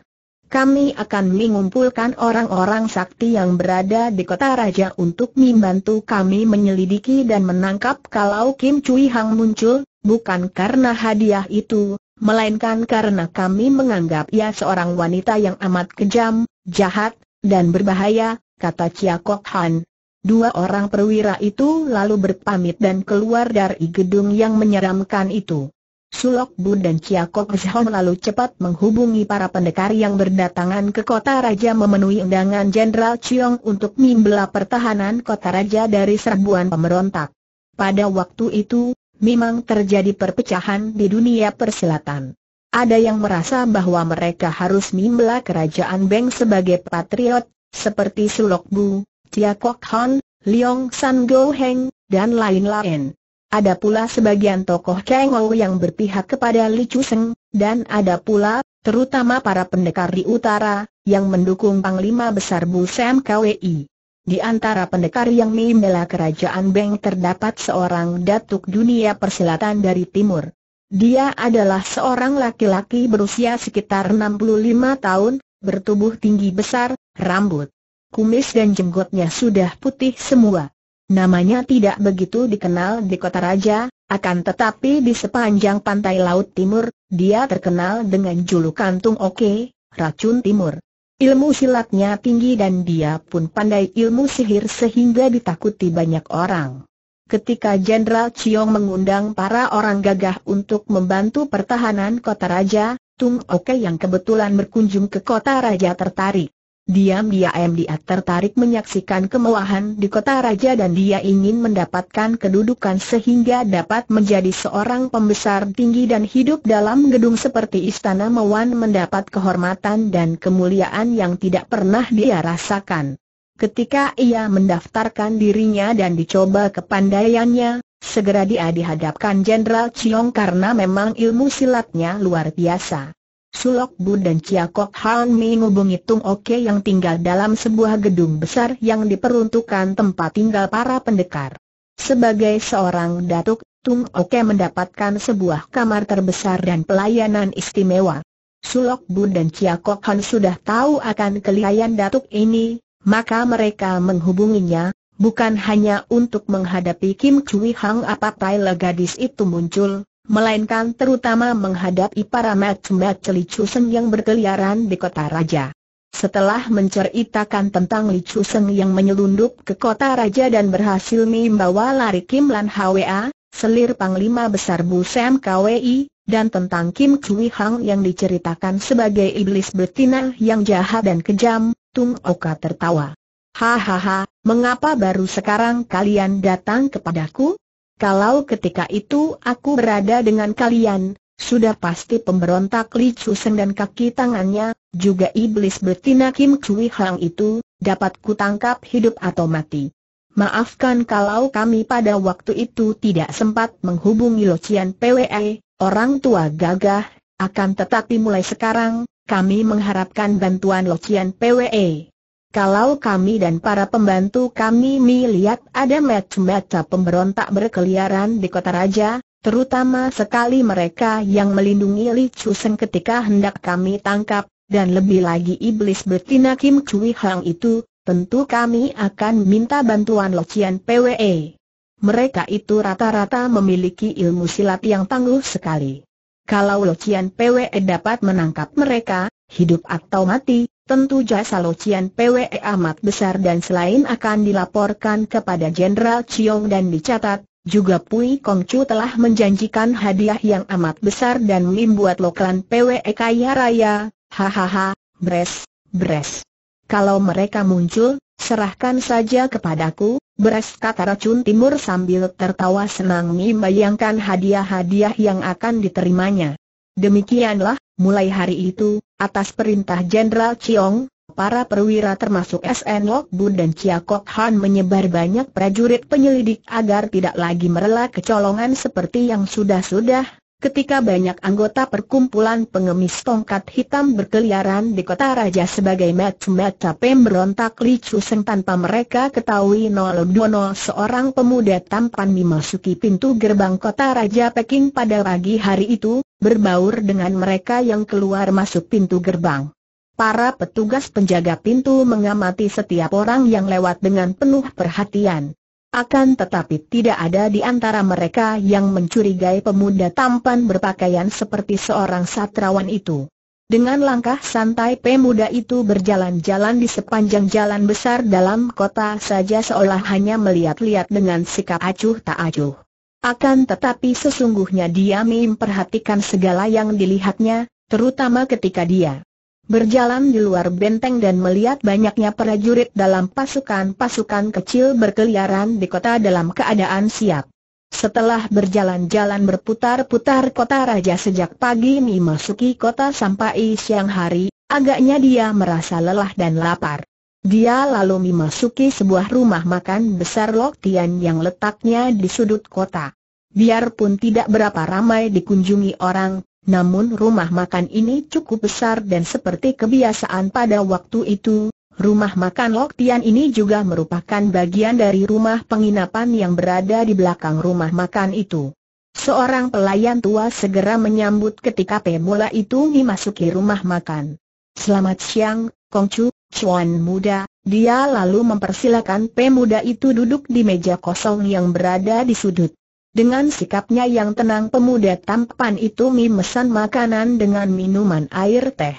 kami akan mengumpulkan orang-orang sakti yang berada di kota raja untuk membantu kami menyelidiki dan menangkap kalau Kim Chui Hang muncul, bukan karena hadiah itu, melainkan karena kami menganggap ia seorang wanita yang amat kejam, jahat, dan berbahaya, kata Chia Kok Han. Dua orang perwira itu lalu berpamit dan keluar dari gedung yang menyeramkan itu. Sulok Bun dan Chia Kok Zhao lalu cepat menghubungi para pendekar yang berdatangan ke kota raja memenuhi undangan Jenderal Chiong untuk membela pertahanan kota raja dari serbuan pemberontak. Pada waktu itu, memang terjadi perpecahan di dunia persilatan. Ada yang merasa bahwa mereka harus membela kerajaan Beng sebagai patriot, seperti Sulok Bu, Chia Kok Han, Leong San Go Heng, dan lain-lain. Ada pula sebagian tokoh Kengou yang berpihak kepada Li Seng, dan ada pula, terutama para pendekar di utara, yang mendukung Panglima Besar Bu Sam KWI. Di antara pendekar yang membela kerajaan Beng terdapat seorang datuk dunia persilatan dari timur. Dia adalah seorang laki-laki berusia sekitar 65 tahun, bertubuh tinggi besar, rambut, kumis dan jenggotnya sudah putih semua. Namanya tidak begitu dikenal di kota raja, akan tetapi di sepanjang pantai laut timur, dia terkenal dengan julukan Tung Oke, racun timur. Ilmu silatnya tinggi dan dia pun pandai ilmu sihir sehingga ditakuti banyak orang. Ketika Jenderal Chiong mengundang para orang gagah untuk membantu pertahanan kota raja, Tung Oke yang kebetulan berkunjung ke kota raja tertarik. Diam-diam dia tertarik menyaksikan kemewahan di kota raja dan dia ingin mendapatkan kedudukan sehingga dapat menjadi seorang pembesar tinggi dan hidup dalam gedung seperti istana Mewan mendapat kehormatan dan kemuliaan yang tidak pernah dia rasakan. Ketika ia mendaftarkan dirinya dan dicoba kepandaiannya, segera dia dihadapkan Jenderal Chiong karena memang ilmu silatnya luar biasa. Sulok Bun dan Ciakok Han menghubungi Tung Oke yang tinggal dalam sebuah gedung besar yang diperuntukkan tempat tinggal para pendekar. Sebagai seorang datuk, Tung Oke mendapatkan sebuah kamar terbesar dan pelayanan istimewa. Sulok Bun dan Ciakok Han sudah tahu akan kelihayan datuk ini, maka mereka menghubunginya, bukan hanya untuk menghadapi Kim Chui Hang apatai gadis itu muncul, melainkan terutama menghadapi para mat-mat celicusen yang berkeliaran di kota raja. Setelah menceritakan tentang Li Chuseng yang menyelundup ke kota raja dan berhasil membawa lari Kim Lan Hwa, selir Panglima Besar Bu Sam KWI, dan tentang Kim Chui Hang yang diceritakan sebagai iblis betina yang jahat dan kejam, Tung Oka tertawa. Hahaha, mengapa baru sekarang kalian datang kepadaku? Kalau ketika itu aku berada dengan kalian, sudah pasti pemberontak Li Chusen dan kaki tangannya, juga iblis betina Kim Chui Hang itu, dapat kutangkap hidup atau mati. Maafkan kalau kami pada waktu itu tidak sempat menghubungi Locian PWE, orang tua gagah, akan tetapi mulai sekarang, kami mengharapkan bantuan Locian PWE. Kalau kami dan para pembantu kami melihat ada mata-mata pemberontak berkeliaran di kota raja, terutama sekali mereka yang melindungi Li Chu ketika hendak kami tangkap, dan lebih lagi iblis betina Kim Chui Hang itu, tentu kami akan minta bantuan Locian PWE. Mereka itu rata-rata memiliki ilmu silat yang tangguh sekali. Kalau Locian PWE dapat menangkap mereka, hidup atau mati, Tentu jasa Locian PWE amat besar dan selain akan dilaporkan kepada Jenderal Chiong dan dicatat, juga Pui Chu telah menjanjikan hadiah yang amat besar dan membuat Loklan PWE kaya raya, hahaha, bres, bres. Kalau mereka muncul, serahkan saja kepadaku, bres. kata racun timur sambil tertawa senang membayangkan hadiah-hadiah yang akan diterimanya. Demikianlah, mulai hari itu, atas perintah Jenderal Chiong, para perwira termasuk SN Lok Bun dan Chia Kok Han menyebar banyak prajurit penyelidik agar tidak lagi merela kecolongan seperti yang sudah-sudah, ketika banyak anggota perkumpulan pengemis tongkat hitam berkeliaran di kota raja sebagai mata-mata pemberontak Li Seng tanpa mereka ketahui 020 seorang pemuda tampan memasuki pintu gerbang kota raja Peking pada pagi hari itu, berbaur dengan mereka yang keluar masuk pintu gerbang. Para petugas penjaga pintu mengamati setiap orang yang lewat dengan penuh perhatian. Akan tetapi tidak ada di antara mereka yang mencurigai pemuda tampan berpakaian seperti seorang satrawan itu. Dengan langkah santai pemuda itu berjalan-jalan di sepanjang jalan besar dalam kota saja seolah hanya melihat-lihat dengan sikap acuh tak acuh. Akan tetapi sesungguhnya dia memperhatikan segala yang dilihatnya, terutama ketika dia berjalan di luar benteng dan melihat banyaknya prajurit dalam pasukan-pasukan kecil berkeliaran di kota dalam keadaan siap. Setelah berjalan-jalan berputar-putar kota raja sejak pagi memasuki kota sampai siang hari, agaknya dia merasa lelah dan lapar. Dia lalu memasuki sebuah rumah makan besar Lok Tian yang letaknya di sudut kota. Biarpun tidak berapa ramai dikunjungi orang, namun rumah makan ini cukup besar dan seperti kebiasaan pada waktu itu, rumah makan Lok Tian ini juga merupakan bagian dari rumah penginapan yang berada di belakang rumah makan itu. Seorang pelayan tua segera menyambut ketika pemula itu memasuki rumah makan. Selamat siang, Kongcu, Chuan muda, dia lalu mempersilakan pemuda itu duduk di meja kosong yang berada di sudut. Dengan sikapnya yang tenang pemuda tampan itu memesan makanan dengan minuman air teh.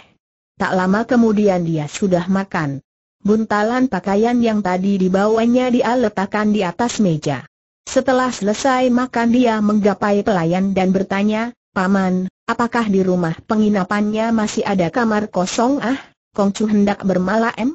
Tak lama kemudian dia sudah makan. Buntalan pakaian yang tadi dibawanya dia letakkan di atas meja. Setelah selesai makan dia menggapai pelayan dan bertanya, Paman, apakah di rumah penginapannya masih ada kamar kosong ah? Kongcu hendak bermalam?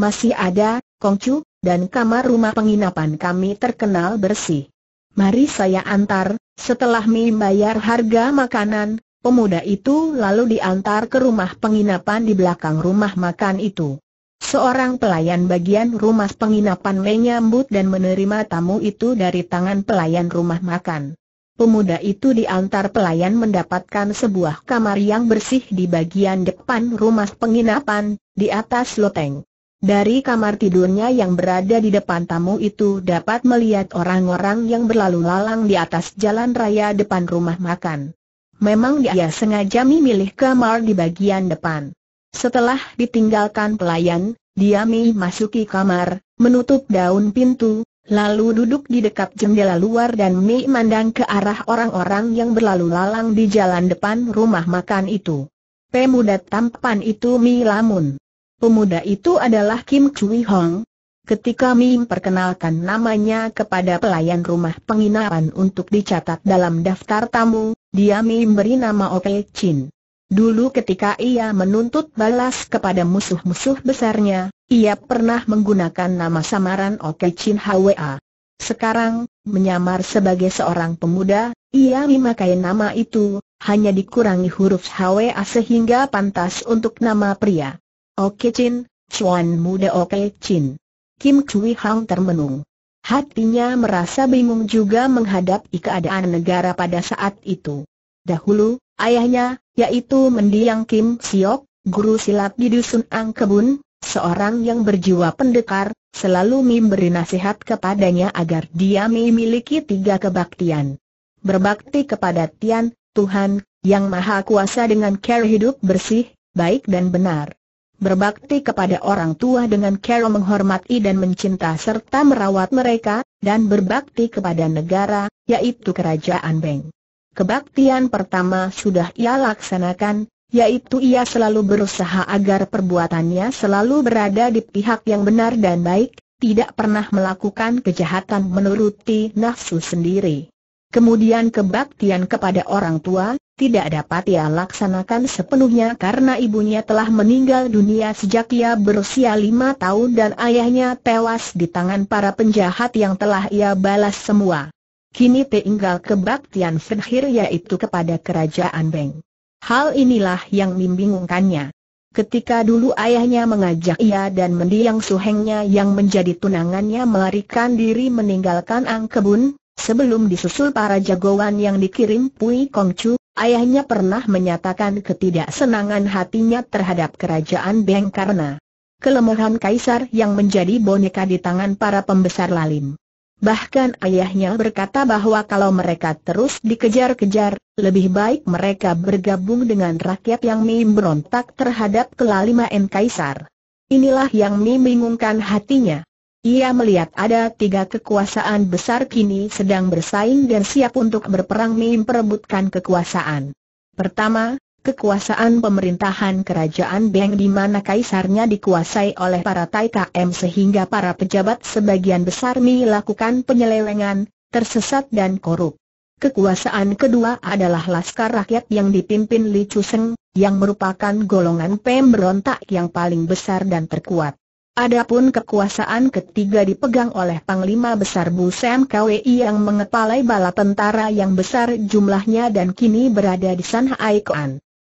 Masih ada, Kongcu, dan kamar rumah penginapan kami terkenal bersih. Mari saya antar, setelah membayar harga makanan, pemuda itu lalu diantar ke rumah penginapan di belakang rumah makan itu. Seorang pelayan bagian rumah penginapan menyambut dan menerima tamu itu dari tangan pelayan rumah makan. Pemuda itu diantar pelayan mendapatkan sebuah kamar yang bersih di bagian depan rumah penginapan, di atas loteng. Dari kamar tidurnya yang berada di depan tamu itu dapat melihat orang-orang yang berlalu lalang di atas jalan raya depan rumah makan. Memang dia sengaja memilih kamar di bagian depan. Setelah ditinggalkan pelayan, dia masuki kamar, menutup daun pintu, Lalu duduk di dekat jendela luar dan memandang ke arah orang-orang yang berlalu lalang di jalan depan rumah makan itu. Pemuda tampan itu Mi Lamun. Pemuda itu adalah Kim Chui Hong. Ketika Mi memperkenalkan namanya kepada pelayan rumah penginapan untuk dicatat dalam daftar tamu, dia Mi memberi nama Oke Chin. Dulu ketika ia menuntut balas kepada musuh-musuh besarnya, ia pernah menggunakan nama samaran Oke Chin Hwa. Sekarang, menyamar sebagai seorang pemuda, ia memakai nama itu, hanya dikurangi huruf Hwa sehingga pantas untuk nama pria. Oke Chin, Chuan Muda Oke Chin. Kim Chui Hang termenung. Hatinya merasa bingung juga menghadapi keadaan negara pada saat itu. Dahulu, Ayahnya, yaitu mendiang Kim Siok, guru silat di Dusun Angkebun, seorang yang berjiwa pendekar, selalu memberi nasihat kepadanya agar dia memiliki tiga kebaktian. Berbakti kepada Tian, Tuhan, Yang Maha Kuasa dengan cara hidup bersih, baik dan benar. Berbakti kepada orang tua dengan cara menghormati dan mencinta serta merawat mereka, dan berbakti kepada negara, yaitu kerajaan Beng. Kebaktian pertama sudah ia laksanakan, yaitu ia selalu berusaha agar perbuatannya selalu berada di pihak yang benar dan baik, tidak pernah melakukan kejahatan menuruti nafsu sendiri. Kemudian kebaktian kepada orang tua, tidak dapat ia laksanakan sepenuhnya karena ibunya telah meninggal dunia sejak ia berusia lima tahun dan ayahnya tewas di tangan para penjahat yang telah ia balas semua. Kini tinggal kebaktian Fenhir yaitu kepada kerajaan Beng. Hal inilah yang membingungkannya. Ketika dulu ayahnya mengajak ia dan mendiang suhengnya yang menjadi tunangannya melarikan diri meninggalkan Angkebun, sebelum disusul para jagoan yang dikirim Pui Kongcu, ayahnya pernah menyatakan ketidaksenangan hatinya terhadap kerajaan Beng karena kelemahan kaisar yang menjadi boneka di tangan para pembesar lalim. Bahkan ayahnya berkata bahwa kalau mereka terus dikejar-kejar, lebih baik mereka bergabung dengan rakyat yang berontak terhadap kelaliman Kaisar. Inilah yang membingungkan hatinya. Ia melihat ada tiga kekuasaan besar kini sedang bersaing dan siap untuk berperang perebutkan kekuasaan. Pertama, kekuasaan pemerintahan kerajaan Beng di mana kaisarnya dikuasai oleh para Tai KM sehingga para pejabat sebagian besar melakukan penyelewengan, tersesat dan korup. Kekuasaan kedua adalah Laskar Rakyat yang dipimpin Li Chuseng, yang merupakan golongan pemberontak yang paling besar dan terkuat. Adapun kekuasaan ketiga dipegang oleh Panglima Besar Bu Sam Kwei yang mengepalai bala tentara yang besar jumlahnya dan kini berada di San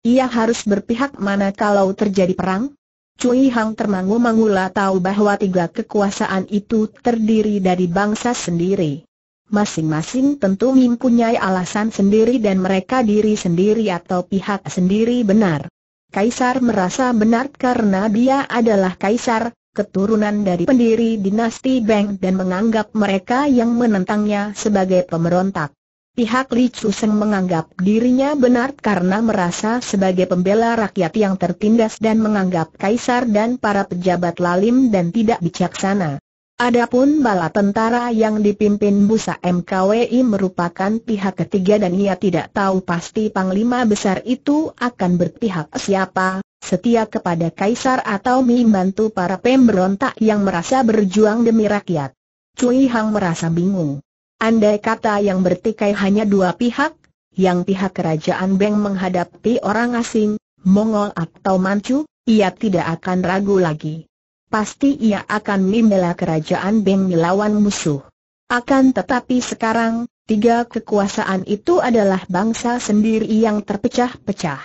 ia harus berpihak mana kalau terjadi perang? Cui Hang termangu-mangula tahu bahwa tiga kekuasaan itu terdiri dari bangsa sendiri. Masing-masing tentu mempunyai alasan sendiri dan mereka diri sendiri atau pihak sendiri benar. Kaisar merasa benar karena dia adalah kaisar, keturunan dari pendiri dinasti Beng dan menganggap mereka yang menentangnya sebagai pemberontak. Pihak Li Chuseng menganggap dirinya benar karena merasa sebagai pembela rakyat yang tertindas dan menganggap kaisar dan para pejabat lalim dan tidak bijaksana. Adapun bala tentara yang dipimpin Busa MKWI merupakan pihak ketiga dan ia tidak tahu pasti panglima besar itu akan berpihak siapa, setia kepada kaisar atau membantu para pemberontak yang merasa berjuang demi rakyat. Cui Hang merasa bingung. Andai kata yang bertikai hanya dua pihak, yang pihak kerajaan Beng menghadapi orang asing, Mongol atau Manchu, ia tidak akan ragu lagi. Pasti ia akan membela kerajaan Beng melawan musuh. Akan tetapi sekarang, tiga kekuasaan itu adalah bangsa sendiri yang terpecah-pecah.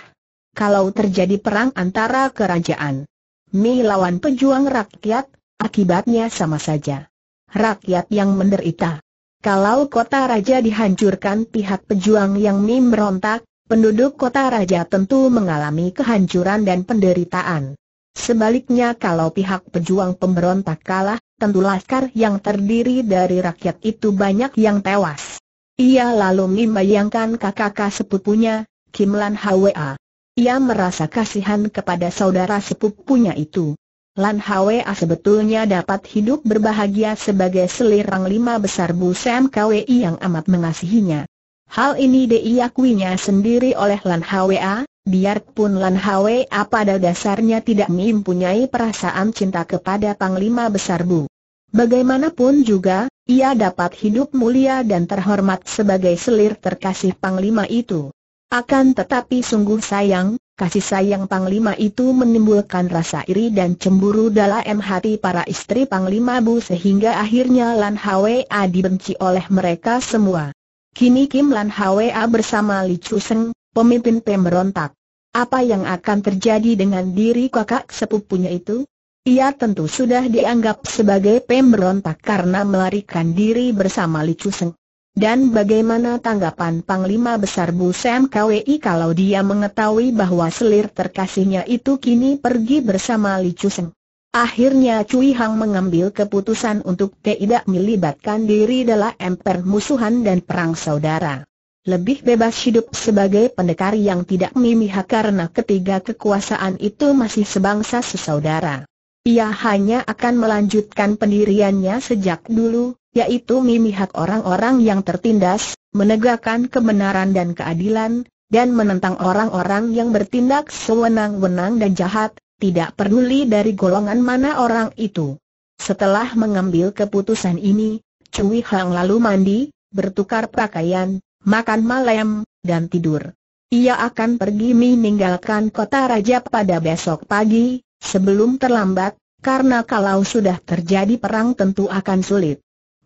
Kalau terjadi perang antara kerajaan Mi lawan pejuang rakyat, akibatnya sama saja. Rakyat yang menderita. Kalau kota raja dihancurkan pihak pejuang yang memberontak, penduduk kota raja tentu mengalami kehancuran dan penderitaan. Sebaliknya kalau pihak pejuang pemberontak kalah, tentu laskar yang terdiri dari rakyat itu banyak yang tewas. Ia lalu membayangkan kakak sepupunya, Kim Lan Hwa. Ia merasa kasihan kepada saudara sepupunya itu. Lan Hwa sebetulnya dapat hidup berbahagia sebagai selirang lima besar Bu Sam Kwi yang amat mengasihinya. Hal ini diakuinya sendiri oleh Lan Hwa, biarpun Lan Hwa pada dasarnya tidak mempunyai perasaan cinta kepada Panglima Besar Bu. Bagaimanapun juga, ia dapat hidup mulia dan terhormat sebagai selir terkasih Panglima itu. Akan tetapi sungguh sayang, kasih sayang Panglima itu menimbulkan rasa iri dan cemburu dalam hati para istri Panglima Bu sehingga akhirnya Lan Hwa dibenci oleh mereka semua. Kini Kim Lan Hwa bersama Li Seng, pemimpin pemberontak. Apa yang akan terjadi dengan diri kakak sepupunya itu? Ia tentu sudah dianggap sebagai pemberontak karena melarikan diri bersama Li Seng. Dan bagaimana tanggapan Panglima Besar Bu Sam KWI kalau dia mengetahui bahwa selir terkasihnya itu kini pergi bersama Li Chuseng? Akhirnya Cui Hang mengambil keputusan untuk tidak melibatkan diri dalam permusuhan dan perang saudara. Lebih bebas hidup sebagai pendekar yang tidak memihak karena ketiga kekuasaan itu masih sebangsa sesaudara. Ia hanya akan melanjutkan pendiriannya sejak dulu, yaitu memihak orang-orang yang tertindas, menegakkan kebenaran dan keadilan, dan menentang orang-orang yang bertindak sewenang-wenang dan jahat, tidak peduli dari golongan mana orang itu. Setelah mengambil keputusan ini, Cui Hang lalu mandi, bertukar pakaian, makan malam, dan tidur. Ia akan pergi meninggalkan kota raja pada besok pagi, sebelum terlambat, karena kalau sudah terjadi perang tentu akan sulit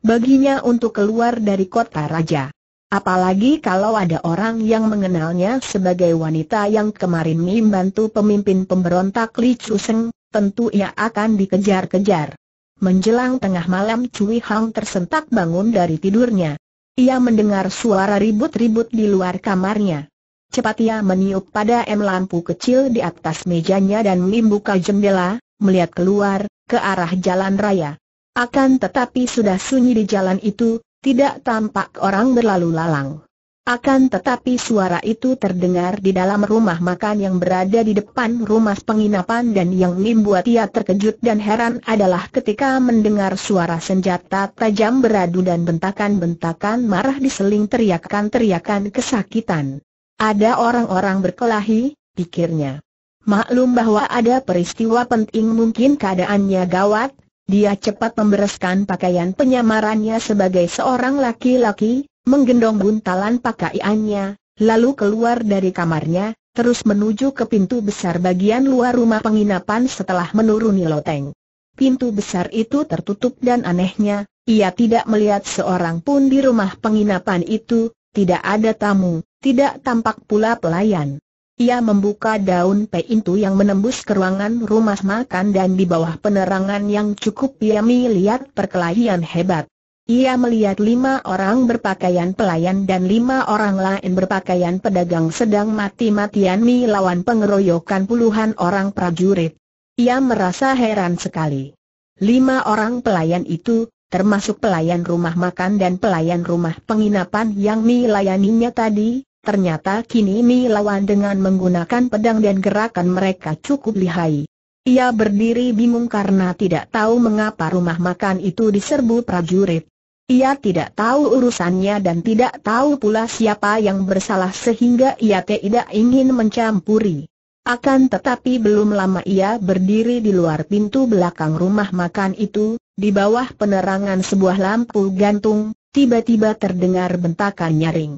baginya untuk keluar dari kota raja. Apalagi kalau ada orang yang mengenalnya sebagai wanita yang kemarin membantu pemimpin pemberontak Li Chuseng, tentu ia akan dikejar-kejar. Menjelang tengah malam Cui Hang tersentak bangun dari tidurnya. Ia mendengar suara ribut-ribut di luar kamarnya. Cepat ia meniup pada em lampu kecil di atas mejanya dan membuka jendela, melihat keluar, ke arah jalan raya. Akan tetapi sudah sunyi di jalan itu, tidak tampak orang berlalu lalang. Akan tetapi suara itu terdengar di dalam rumah makan yang berada di depan rumah penginapan dan yang membuat ia terkejut dan heran adalah ketika mendengar suara senjata tajam beradu dan bentakan-bentakan marah diseling teriakan-teriakan kesakitan. Ada orang-orang berkelahi, pikirnya. Maklum bahwa ada peristiwa penting mungkin keadaannya gawat, dia cepat membereskan pakaian penyamarannya sebagai seorang laki-laki, menggendong buntalan pakaiannya, lalu keluar dari kamarnya, terus menuju ke pintu besar bagian luar rumah penginapan setelah menuruni loteng. Pintu besar itu tertutup dan anehnya, ia tidak melihat seorang pun di rumah penginapan itu, tidak ada tamu, tidak tampak pula pelayan. Ia membuka daun pintu yang menembus ke ruangan rumah makan dan di bawah penerangan yang cukup ia melihat perkelahian hebat. Ia melihat lima orang berpakaian pelayan dan lima orang lain berpakaian pedagang sedang mati-matian melawan pengeroyokan puluhan orang prajurit. Ia merasa heran sekali. Lima orang pelayan itu, termasuk pelayan rumah makan dan pelayan rumah penginapan yang melayaninya tadi, Ternyata kini Mi lawan dengan menggunakan pedang dan gerakan mereka cukup lihai. Ia berdiri bingung karena tidak tahu mengapa rumah makan itu diserbu prajurit. Ia tidak tahu urusannya dan tidak tahu pula siapa yang bersalah sehingga ia tidak ingin mencampuri. Akan tetapi belum lama ia berdiri di luar pintu belakang rumah makan itu, di bawah penerangan sebuah lampu gantung, tiba-tiba terdengar bentakan nyaring.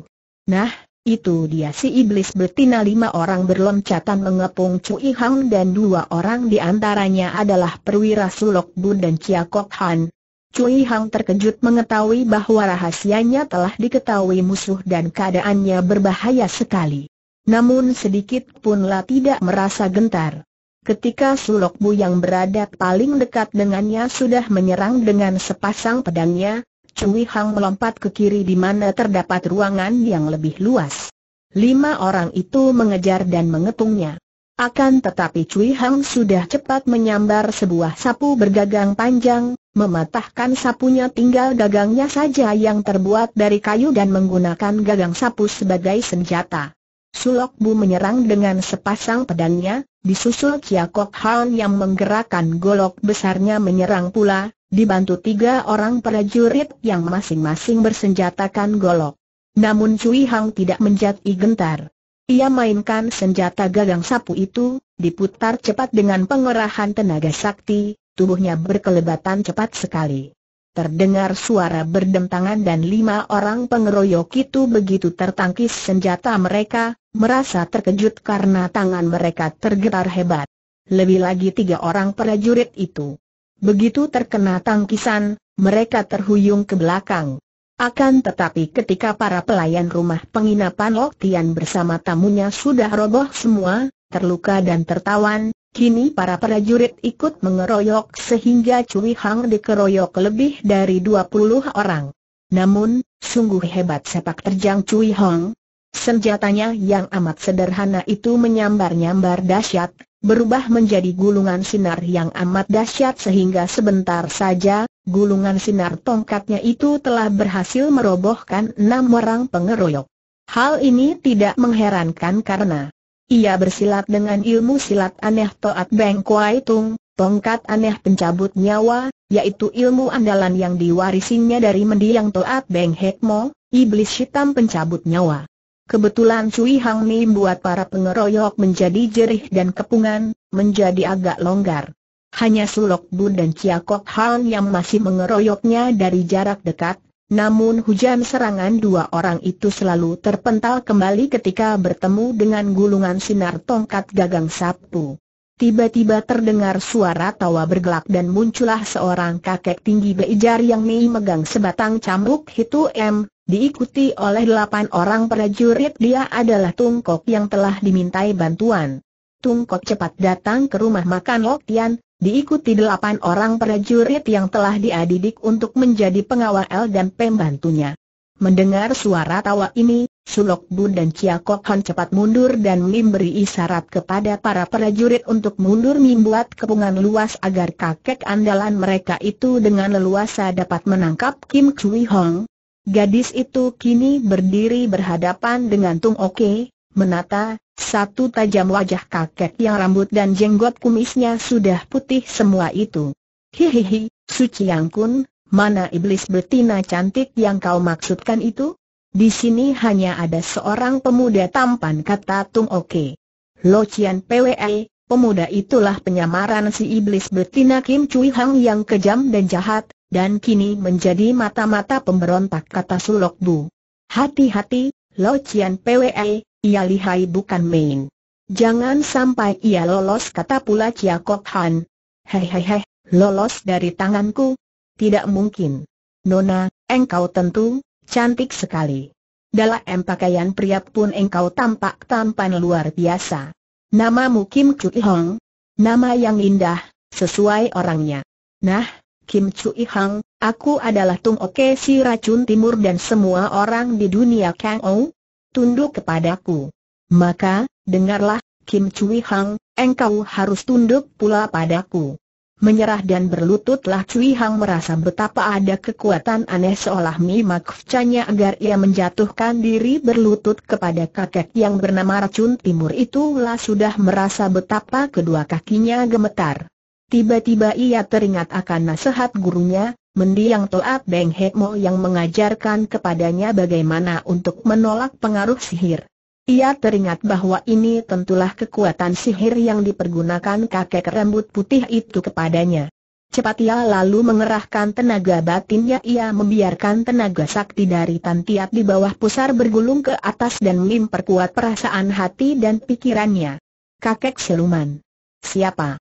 Nah, itu dia si iblis betina lima orang berloncatan mengepung Cui Hang dan dua orang di antaranya adalah perwira Sulok Bun dan Chia Kok Han. Cui Hang terkejut mengetahui bahwa rahasianya telah diketahui musuh dan keadaannya berbahaya sekali. Namun sedikit punlah tidak merasa gentar. Ketika Sulok Bu yang berada paling dekat dengannya sudah menyerang dengan sepasang pedangnya, Cui Hang melompat ke kiri di mana terdapat ruangan yang lebih luas. Lima orang itu mengejar dan mengetungnya. Akan tetapi Cui Hang sudah cepat menyambar sebuah sapu bergagang panjang, mematahkan sapunya tinggal gagangnya saja yang terbuat dari kayu dan menggunakan gagang sapu sebagai senjata. Sulok Bu menyerang dengan sepasang pedangnya, disusul Chia Kok Han yang menggerakkan golok besarnya menyerang pula, dibantu tiga orang prajurit yang masing-masing bersenjatakan golok. Namun Cui Hang tidak menjadi gentar. Ia mainkan senjata gagang sapu itu, diputar cepat dengan pengerahan tenaga sakti, tubuhnya berkelebatan cepat sekali. Terdengar suara berdentangan dan lima orang pengeroyok itu begitu tertangkis senjata mereka, merasa terkejut karena tangan mereka tergetar hebat. Lebih lagi tiga orang prajurit itu Begitu terkena tangkisan, mereka terhuyung ke belakang. Akan tetapi ketika para pelayan rumah penginapan Lok Tian bersama tamunya sudah roboh semua, terluka dan tertawan, kini para prajurit ikut mengeroyok sehingga Cui Hang dikeroyok lebih dari 20 orang. Namun, sungguh hebat sepak terjang Cui Hang. Senjatanya yang amat sederhana itu menyambar-nyambar dahsyat, berubah menjadi gulungan sinar yang amat dahsyat sehingga sebentar saja, gulungan sinar tongkatnya itu telah berhasil merobohkan enam orang pengeroyok. Hal ini tidak mengherankan karena ia bersilat dengan ilmu silat aneh Toat Beng Kuai Tung, tongkat aneh pencabut nyawa, yaitu ilmu andalan yang diwarisinya dari mendiang Toat Beng Hek Mo, iblis hitam pencabut nyawa. Kebetulan Cui Hang Mi membuat para pengeroyok menjadi jerih dan kepungan, menjadi agak longgar. Hanya Sulok Bu dan Chia Kok Hang yang masih mengeroyoknya dari jarak dekat, namun hujan serangan dua orang itu selalu terpental kembali ketika bertemu dengan gulungan sinar tongkat gagang sapu. Tiba-tiba terdengar suara tawa bergelak dan muncullah seorang kakek tinggi beijar yang megang sebatang cambuk M. Diikuti oleh delapan orang prajurit dia adalah Tungkok yang telah dimintai bantuan. Tungkok cepat datang ke rumah makan Lok Tian, diikuti delapan orang prajurit yang telah dia untuk menjadi pengawal dan pembantunya. Mendengar suara tawa ini, Sulok Bun dan Chia Kok Han cepat mundur dan memberi isyarat kepada para prajurit untuk mundur membuat kepungan luas agar kakek andalan mereka itu dengan leluasa dapat menangkap Kim Chui Hong, Gadis itu kini berdiri berhadapan dengan Tung Oke, menata, satu tajam wajah kakek yang rambut dan jenggot kumisnya sudah putih semua itu. Hihihi, Suci Yang Kun, mana iblis betina cantik yang kau maksudkan itu? Di sini hanya ada seorang pemuda tampan kata Tung Oke. Lo Cian PWE, pemuda itulah penyamaran si iblis betina Kim Cui Hang yang kejam dan jahat, dan kini menjadi mata-mata pemberontak kata Sulok Bu. Hati-hati, Lo Cian PWE, ia lihai bukan main. Jangan sampai ia lolos kata pula Chia Kok Han. Hehehe, lolos dari tanganku? Tidak mungkin. Nona, engkau tentu, cantik sekali. Dalam pakaian pria pun engkau tampak tampan luar biasa. Namamu Kim Chuk Hong. Nama yang indah, sesuai orangnya. Nah, Kim Chui Hang, aku adalah Tung Oke si racun timur dan semua orang di dunia Kang Ou. Tunduk kepadaku. Maka, dengarlah, Kim Chui Hang, engkau harus tunduk pula padaku. Menyerah dan berlututlah Cui Hang merasa betapa ada kekuatan aneh seolah mimakfcanya agar ia menjatuhkan diri berlutut kepada kakek yang bernama racun timur itulah sudah merasa betapa kedua kakinya gemetar. Tiba-tiba ia teringat akan nasihat gurunya, mendiang Toat Beng Hekmo yang mengajarkan kepadanya bagaimana untuk menolak pengaruh sihir. Ia teringat bahwa ini tentulah kekuatan sihir yang dipergunakan kakek rambut putih itu kepadanya. Cepat ia lalu mengerahkan tenaga batinnya ia membiarkan tenaga sakti dari tantiat di bawah pusar bergulung ke atas dan memperkuat perasaan hati dan pikirannya. Kakek siluman. Siapa?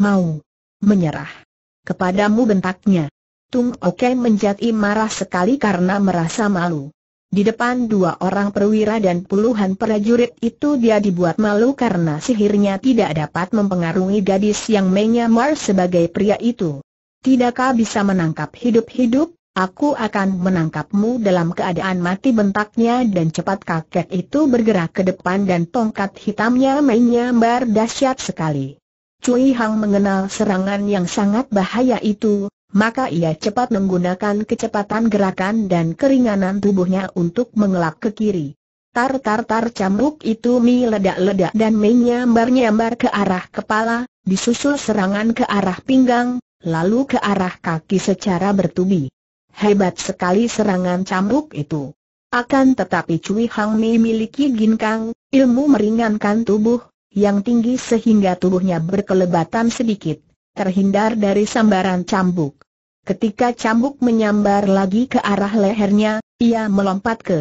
Mau menyerah. Kepadamu bentaknya. Tung Oke menjadi marah sekali karena merasa malu. Di depan dua orang perwira dan puluhan prajurit itu dia dibuat malu karena sihirnya tidak dapat mempengaruhi gadis yang menyamar sebagai pria itu. Tidakkah bisa menangkap hidup-hidup? Aku akan menangkapmu dalam keadaan mati bentaknya dan cepat kakek itu bergerak ke depan dan tongkat hitamnya menyambar dahsyat sekali. Cui Hang mengenal serangan yang sangat bahaya itu, maka ia cepat menggunakan kecepatan gerakan dan keringanan tubuhnya untuk mengelak ke kiri. Tar-tar-tar camruk itu meledak-ledak dan menyambar-nyambar ke arah kepala, disusul serangan ke arah pinggang, lalu ke arah kaki secara bertubi. Hebat sekali serangan camruk itu. Akan tetapi Cui Hang Mi miliki ginkang, ilmu meringankan tubuh, yang tinggi sehingga tubuhnya berkelebatan sedikit, terhindar dari sambaran cambuk. Ketika cambuk menyambar lagi ke arah lehernya, ia melompat ke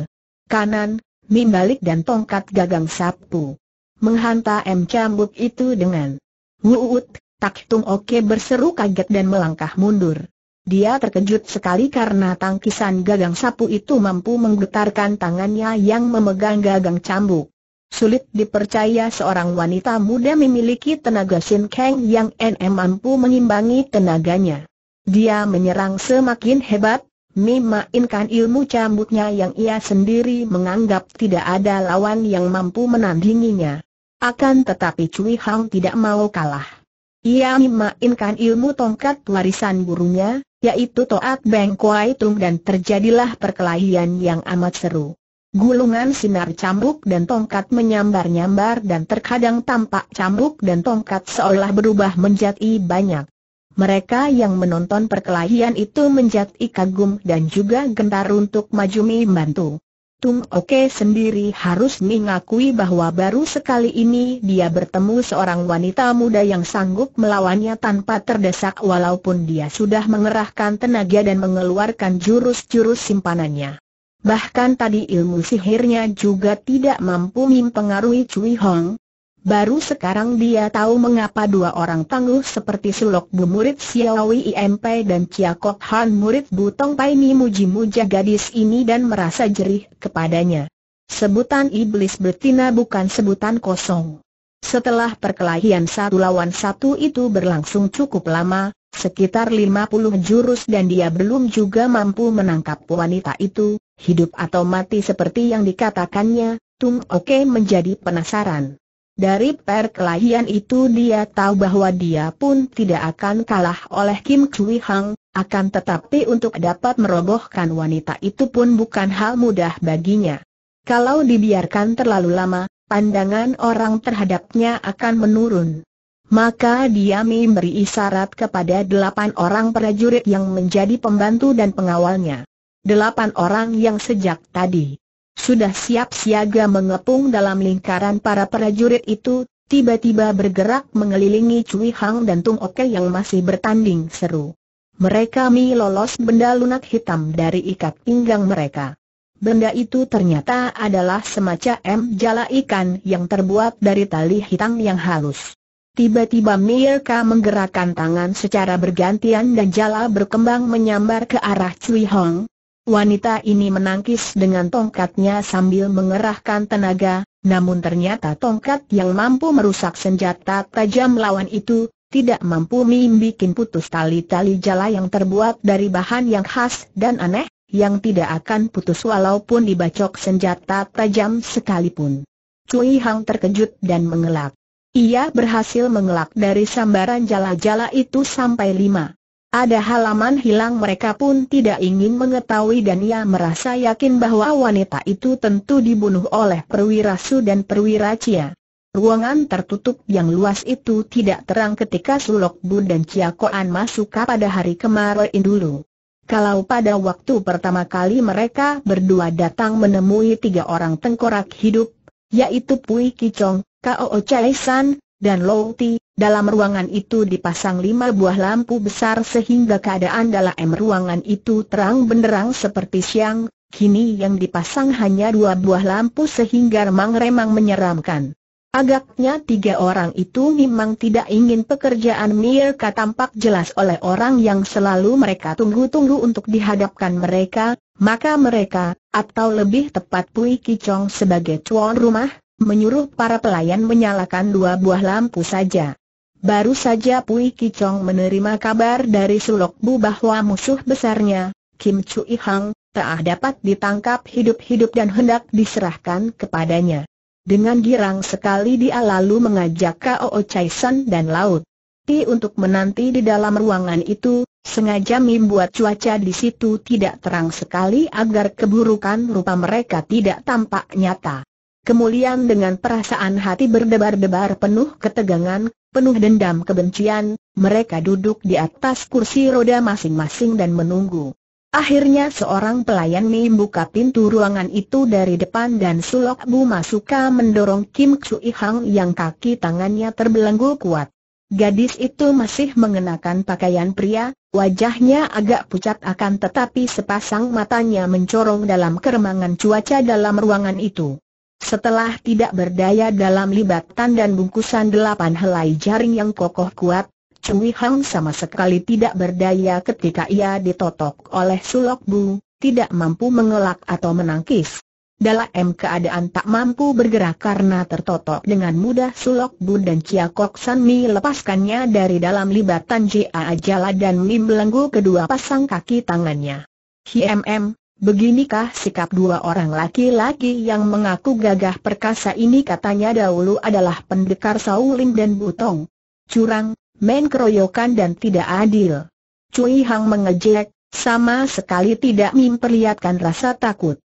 kanan, mim dan tongkat gagang sapu. Menghantam cambuk itu dengan wuut, tak hitung oke berseru kaget dan melangkah mundur. Dia terkejut sekali karena tangkisan gagang sapu itu mampu menggetarkan tangannya yang memegang gagang cambuk. Sulit dipercaya seorang wanita muda memiliki tenaga Shin Kang yang NM mampu mengimbangi tenaganya. Dia menyerang semakin hebat, memainkan ilmu cambuknya yang ia sendiri menganggap tidak ada lawan yang mampu menandinginya. Akan tetapi Cui Hang tidak mau kalah. Ia memainkan ilmu tongkat warisan burunya, yaitu Toat Beng Kuai Tung dan terjadilah perkelahian yang amat seru. Gulungan sinar cambuk dan tongkat menyambar-nyambar dan terkadang tampak cambuk dan tongkat seolah berubah menjadi banyak. Mereka yang menonton perkelahian itu menjadi kagum dan juga gentar untuk maju membantu. Tung Oke sendiri harus mengakui bahwa baru sekali ini dia bertemu seorang wanita muda yang sanggup melawannya tanpa terdesak walaupun dia sudah mengerahkan tenaga dan mengeluarkan jurus-jurus simpanannya. Bahkan tadi ilmu sihirnya juga tidak mampu mempengaruhi Cui Hong. Baru sekarang dia tahu mengapa dua orang tangguh seperti Sulok Bu murid Xiaowi IMP dan Chia Kok Han murid Butong Pai memuji-muja gadis ini dan merasa jerih kepadanya. Sebutan iblis betina bukan sebutan kosong. Setelah perkelahian satu lawan satu itu berlangsung cukup lama, sekitar lima puluh jurus dan dia belum juga mampu menangkap wanita itu, hidup atau mati seperti yang dikatakannya, Tung Oke menjadi penasaran. Dari perkelahian itu dia tahu bahwa dia pun tidak akan kalah oleh Kim Chui Hang, akan tetapi untuk dapat merobohkan wanita itu pun bukan hal mudah baginya. Kalau dibiarkan terlalu lama, pandangan orang terhadapnya akan menurun. Maka dia memberi isyarat kepada delapan orang prajurit yang menjadi pembantu dan pengawalnya delapan orang yang sejak tadi sudah siap siaga mengepung dalam lingkaran para prajurit itu, tiba-tiba bergerak mengelilingi Cui Hang dan Tung Oke yang masih bertanding seru. Mereka mi lolos benda lunak hitam dari ikat pinggang mereka. Benda itu ternyata adalah semacam jala ikan yang terbuat dari tali hitam yang halus. Tiba-tiba Mirka menggerakkan tangan secara bergantian dan jala berkembang menyambar ke arah Cui Hong, Wanita ini menangkis dengan tongkatnya sambil mengerahkan tenaga, namun ternyata tongkat yang mampu merusak senjata tajam lawan itu, tidak mampu membuat putus tali-tali jala yang terbuat dari bahan yang khas dan aneh, yang tidak akan putus walaupun dibacok senjata tajam sekalipun. Cui Hang terkejut dan mengelak. Ia berhasil mengelak dari sambaran jala-jala itu sampai lima. Ada halaman hilang mereka pun tidak ingin mengetahui dan ia merasa yakin bahwa wanita itu tentu dibunuh oleh perwira Su dan perwira Cia. Ruangan tertutup yang luas itu tidak terang ketika Sulok Bun dan Cia Koan masuk pada hari kemarin dulu. Kalau pada waktu pertama kali mereka berdua datang menemui tiga orang tengkorak hidup, yaitu Pui Kicong, Kao Chai San, dan Ti, dalam ruangan itu dipasang lima buah lampu besar sehingga keadaan dalam ruangan itu terang benderang seperti siang, kini yang dipasang hanya dua buah lampu sehingga remang-remang menyeramkan. Agaknya tiga orang itu memang tidak ingin pekerjaan Mirka tampak jelas oleh orang yang selalu mereka tunggu-tunggu untuk dihadapkan mereka, maka mereka, atau lebih tepat Pui Kicong sebagai tuan rumah, menyuruh para pelayan menyalakan dua buah lampu saja. Baru saja Pui Kicong menerima kabar dari Sulok Bu bahwa musuh besarnya, Kim I Hang, tak dapat ditangkap hidup-hidup dan hendak diserahkan kepadanya. Dengan girang sekali dia lalu mengajak K.O.O. Chai San dan Laut. Ti untuk menanti di dalam ruangan itu, sengaja membuat cuaca di situ tidak terang sekali agar keburukan rupa mereka tidak tampak nyata kemuliaan dengan perasaan hati berdebar-debar penuh ketegangan, penuh dendam kebencian, mereka duduk di atas kursi roda masing-masing dan menunggu. Akhirnya seorang pelayan membuka pintu ruangan itu dari depan dan Sulok Bu Masuka mendorong Kim Chui Hang yang kaki tangannya terbelenggu kuat. Gadis itu masih mengenakan pakaian pria, wajahnya agak pucat akan tetapi sepasang matanya mencorong dalam keremangan cuaca dalam ruangan itu. Setelah tidak berdaya dalam libatan dan bungkusan delapan helai jaring yang kokoh kuat, Cui Hang sama sekali tidak berdaya ketika ia ditotok oleh Sulok Bu, tidak mampu mengelak atau menangkis. Dalam keadaan tak mampu bergerak karena tertotok dengan mudah Sulok Bu dan Chia Kok San Mi lepaskannya dari dalam libatan Jia Ajala dan Mi belenggu kedua pasang kaki tangannya. Hmm. Beginikah sikap dua orang laki-laki yang mengaku gagah perkasa ini katanya dahulu adalah pendekar Sauling dan Butong. Curang, main keroyokan dan tidak adil. Cui Hang mengejek, sama sekali tidak memperlihatkan rasa takut.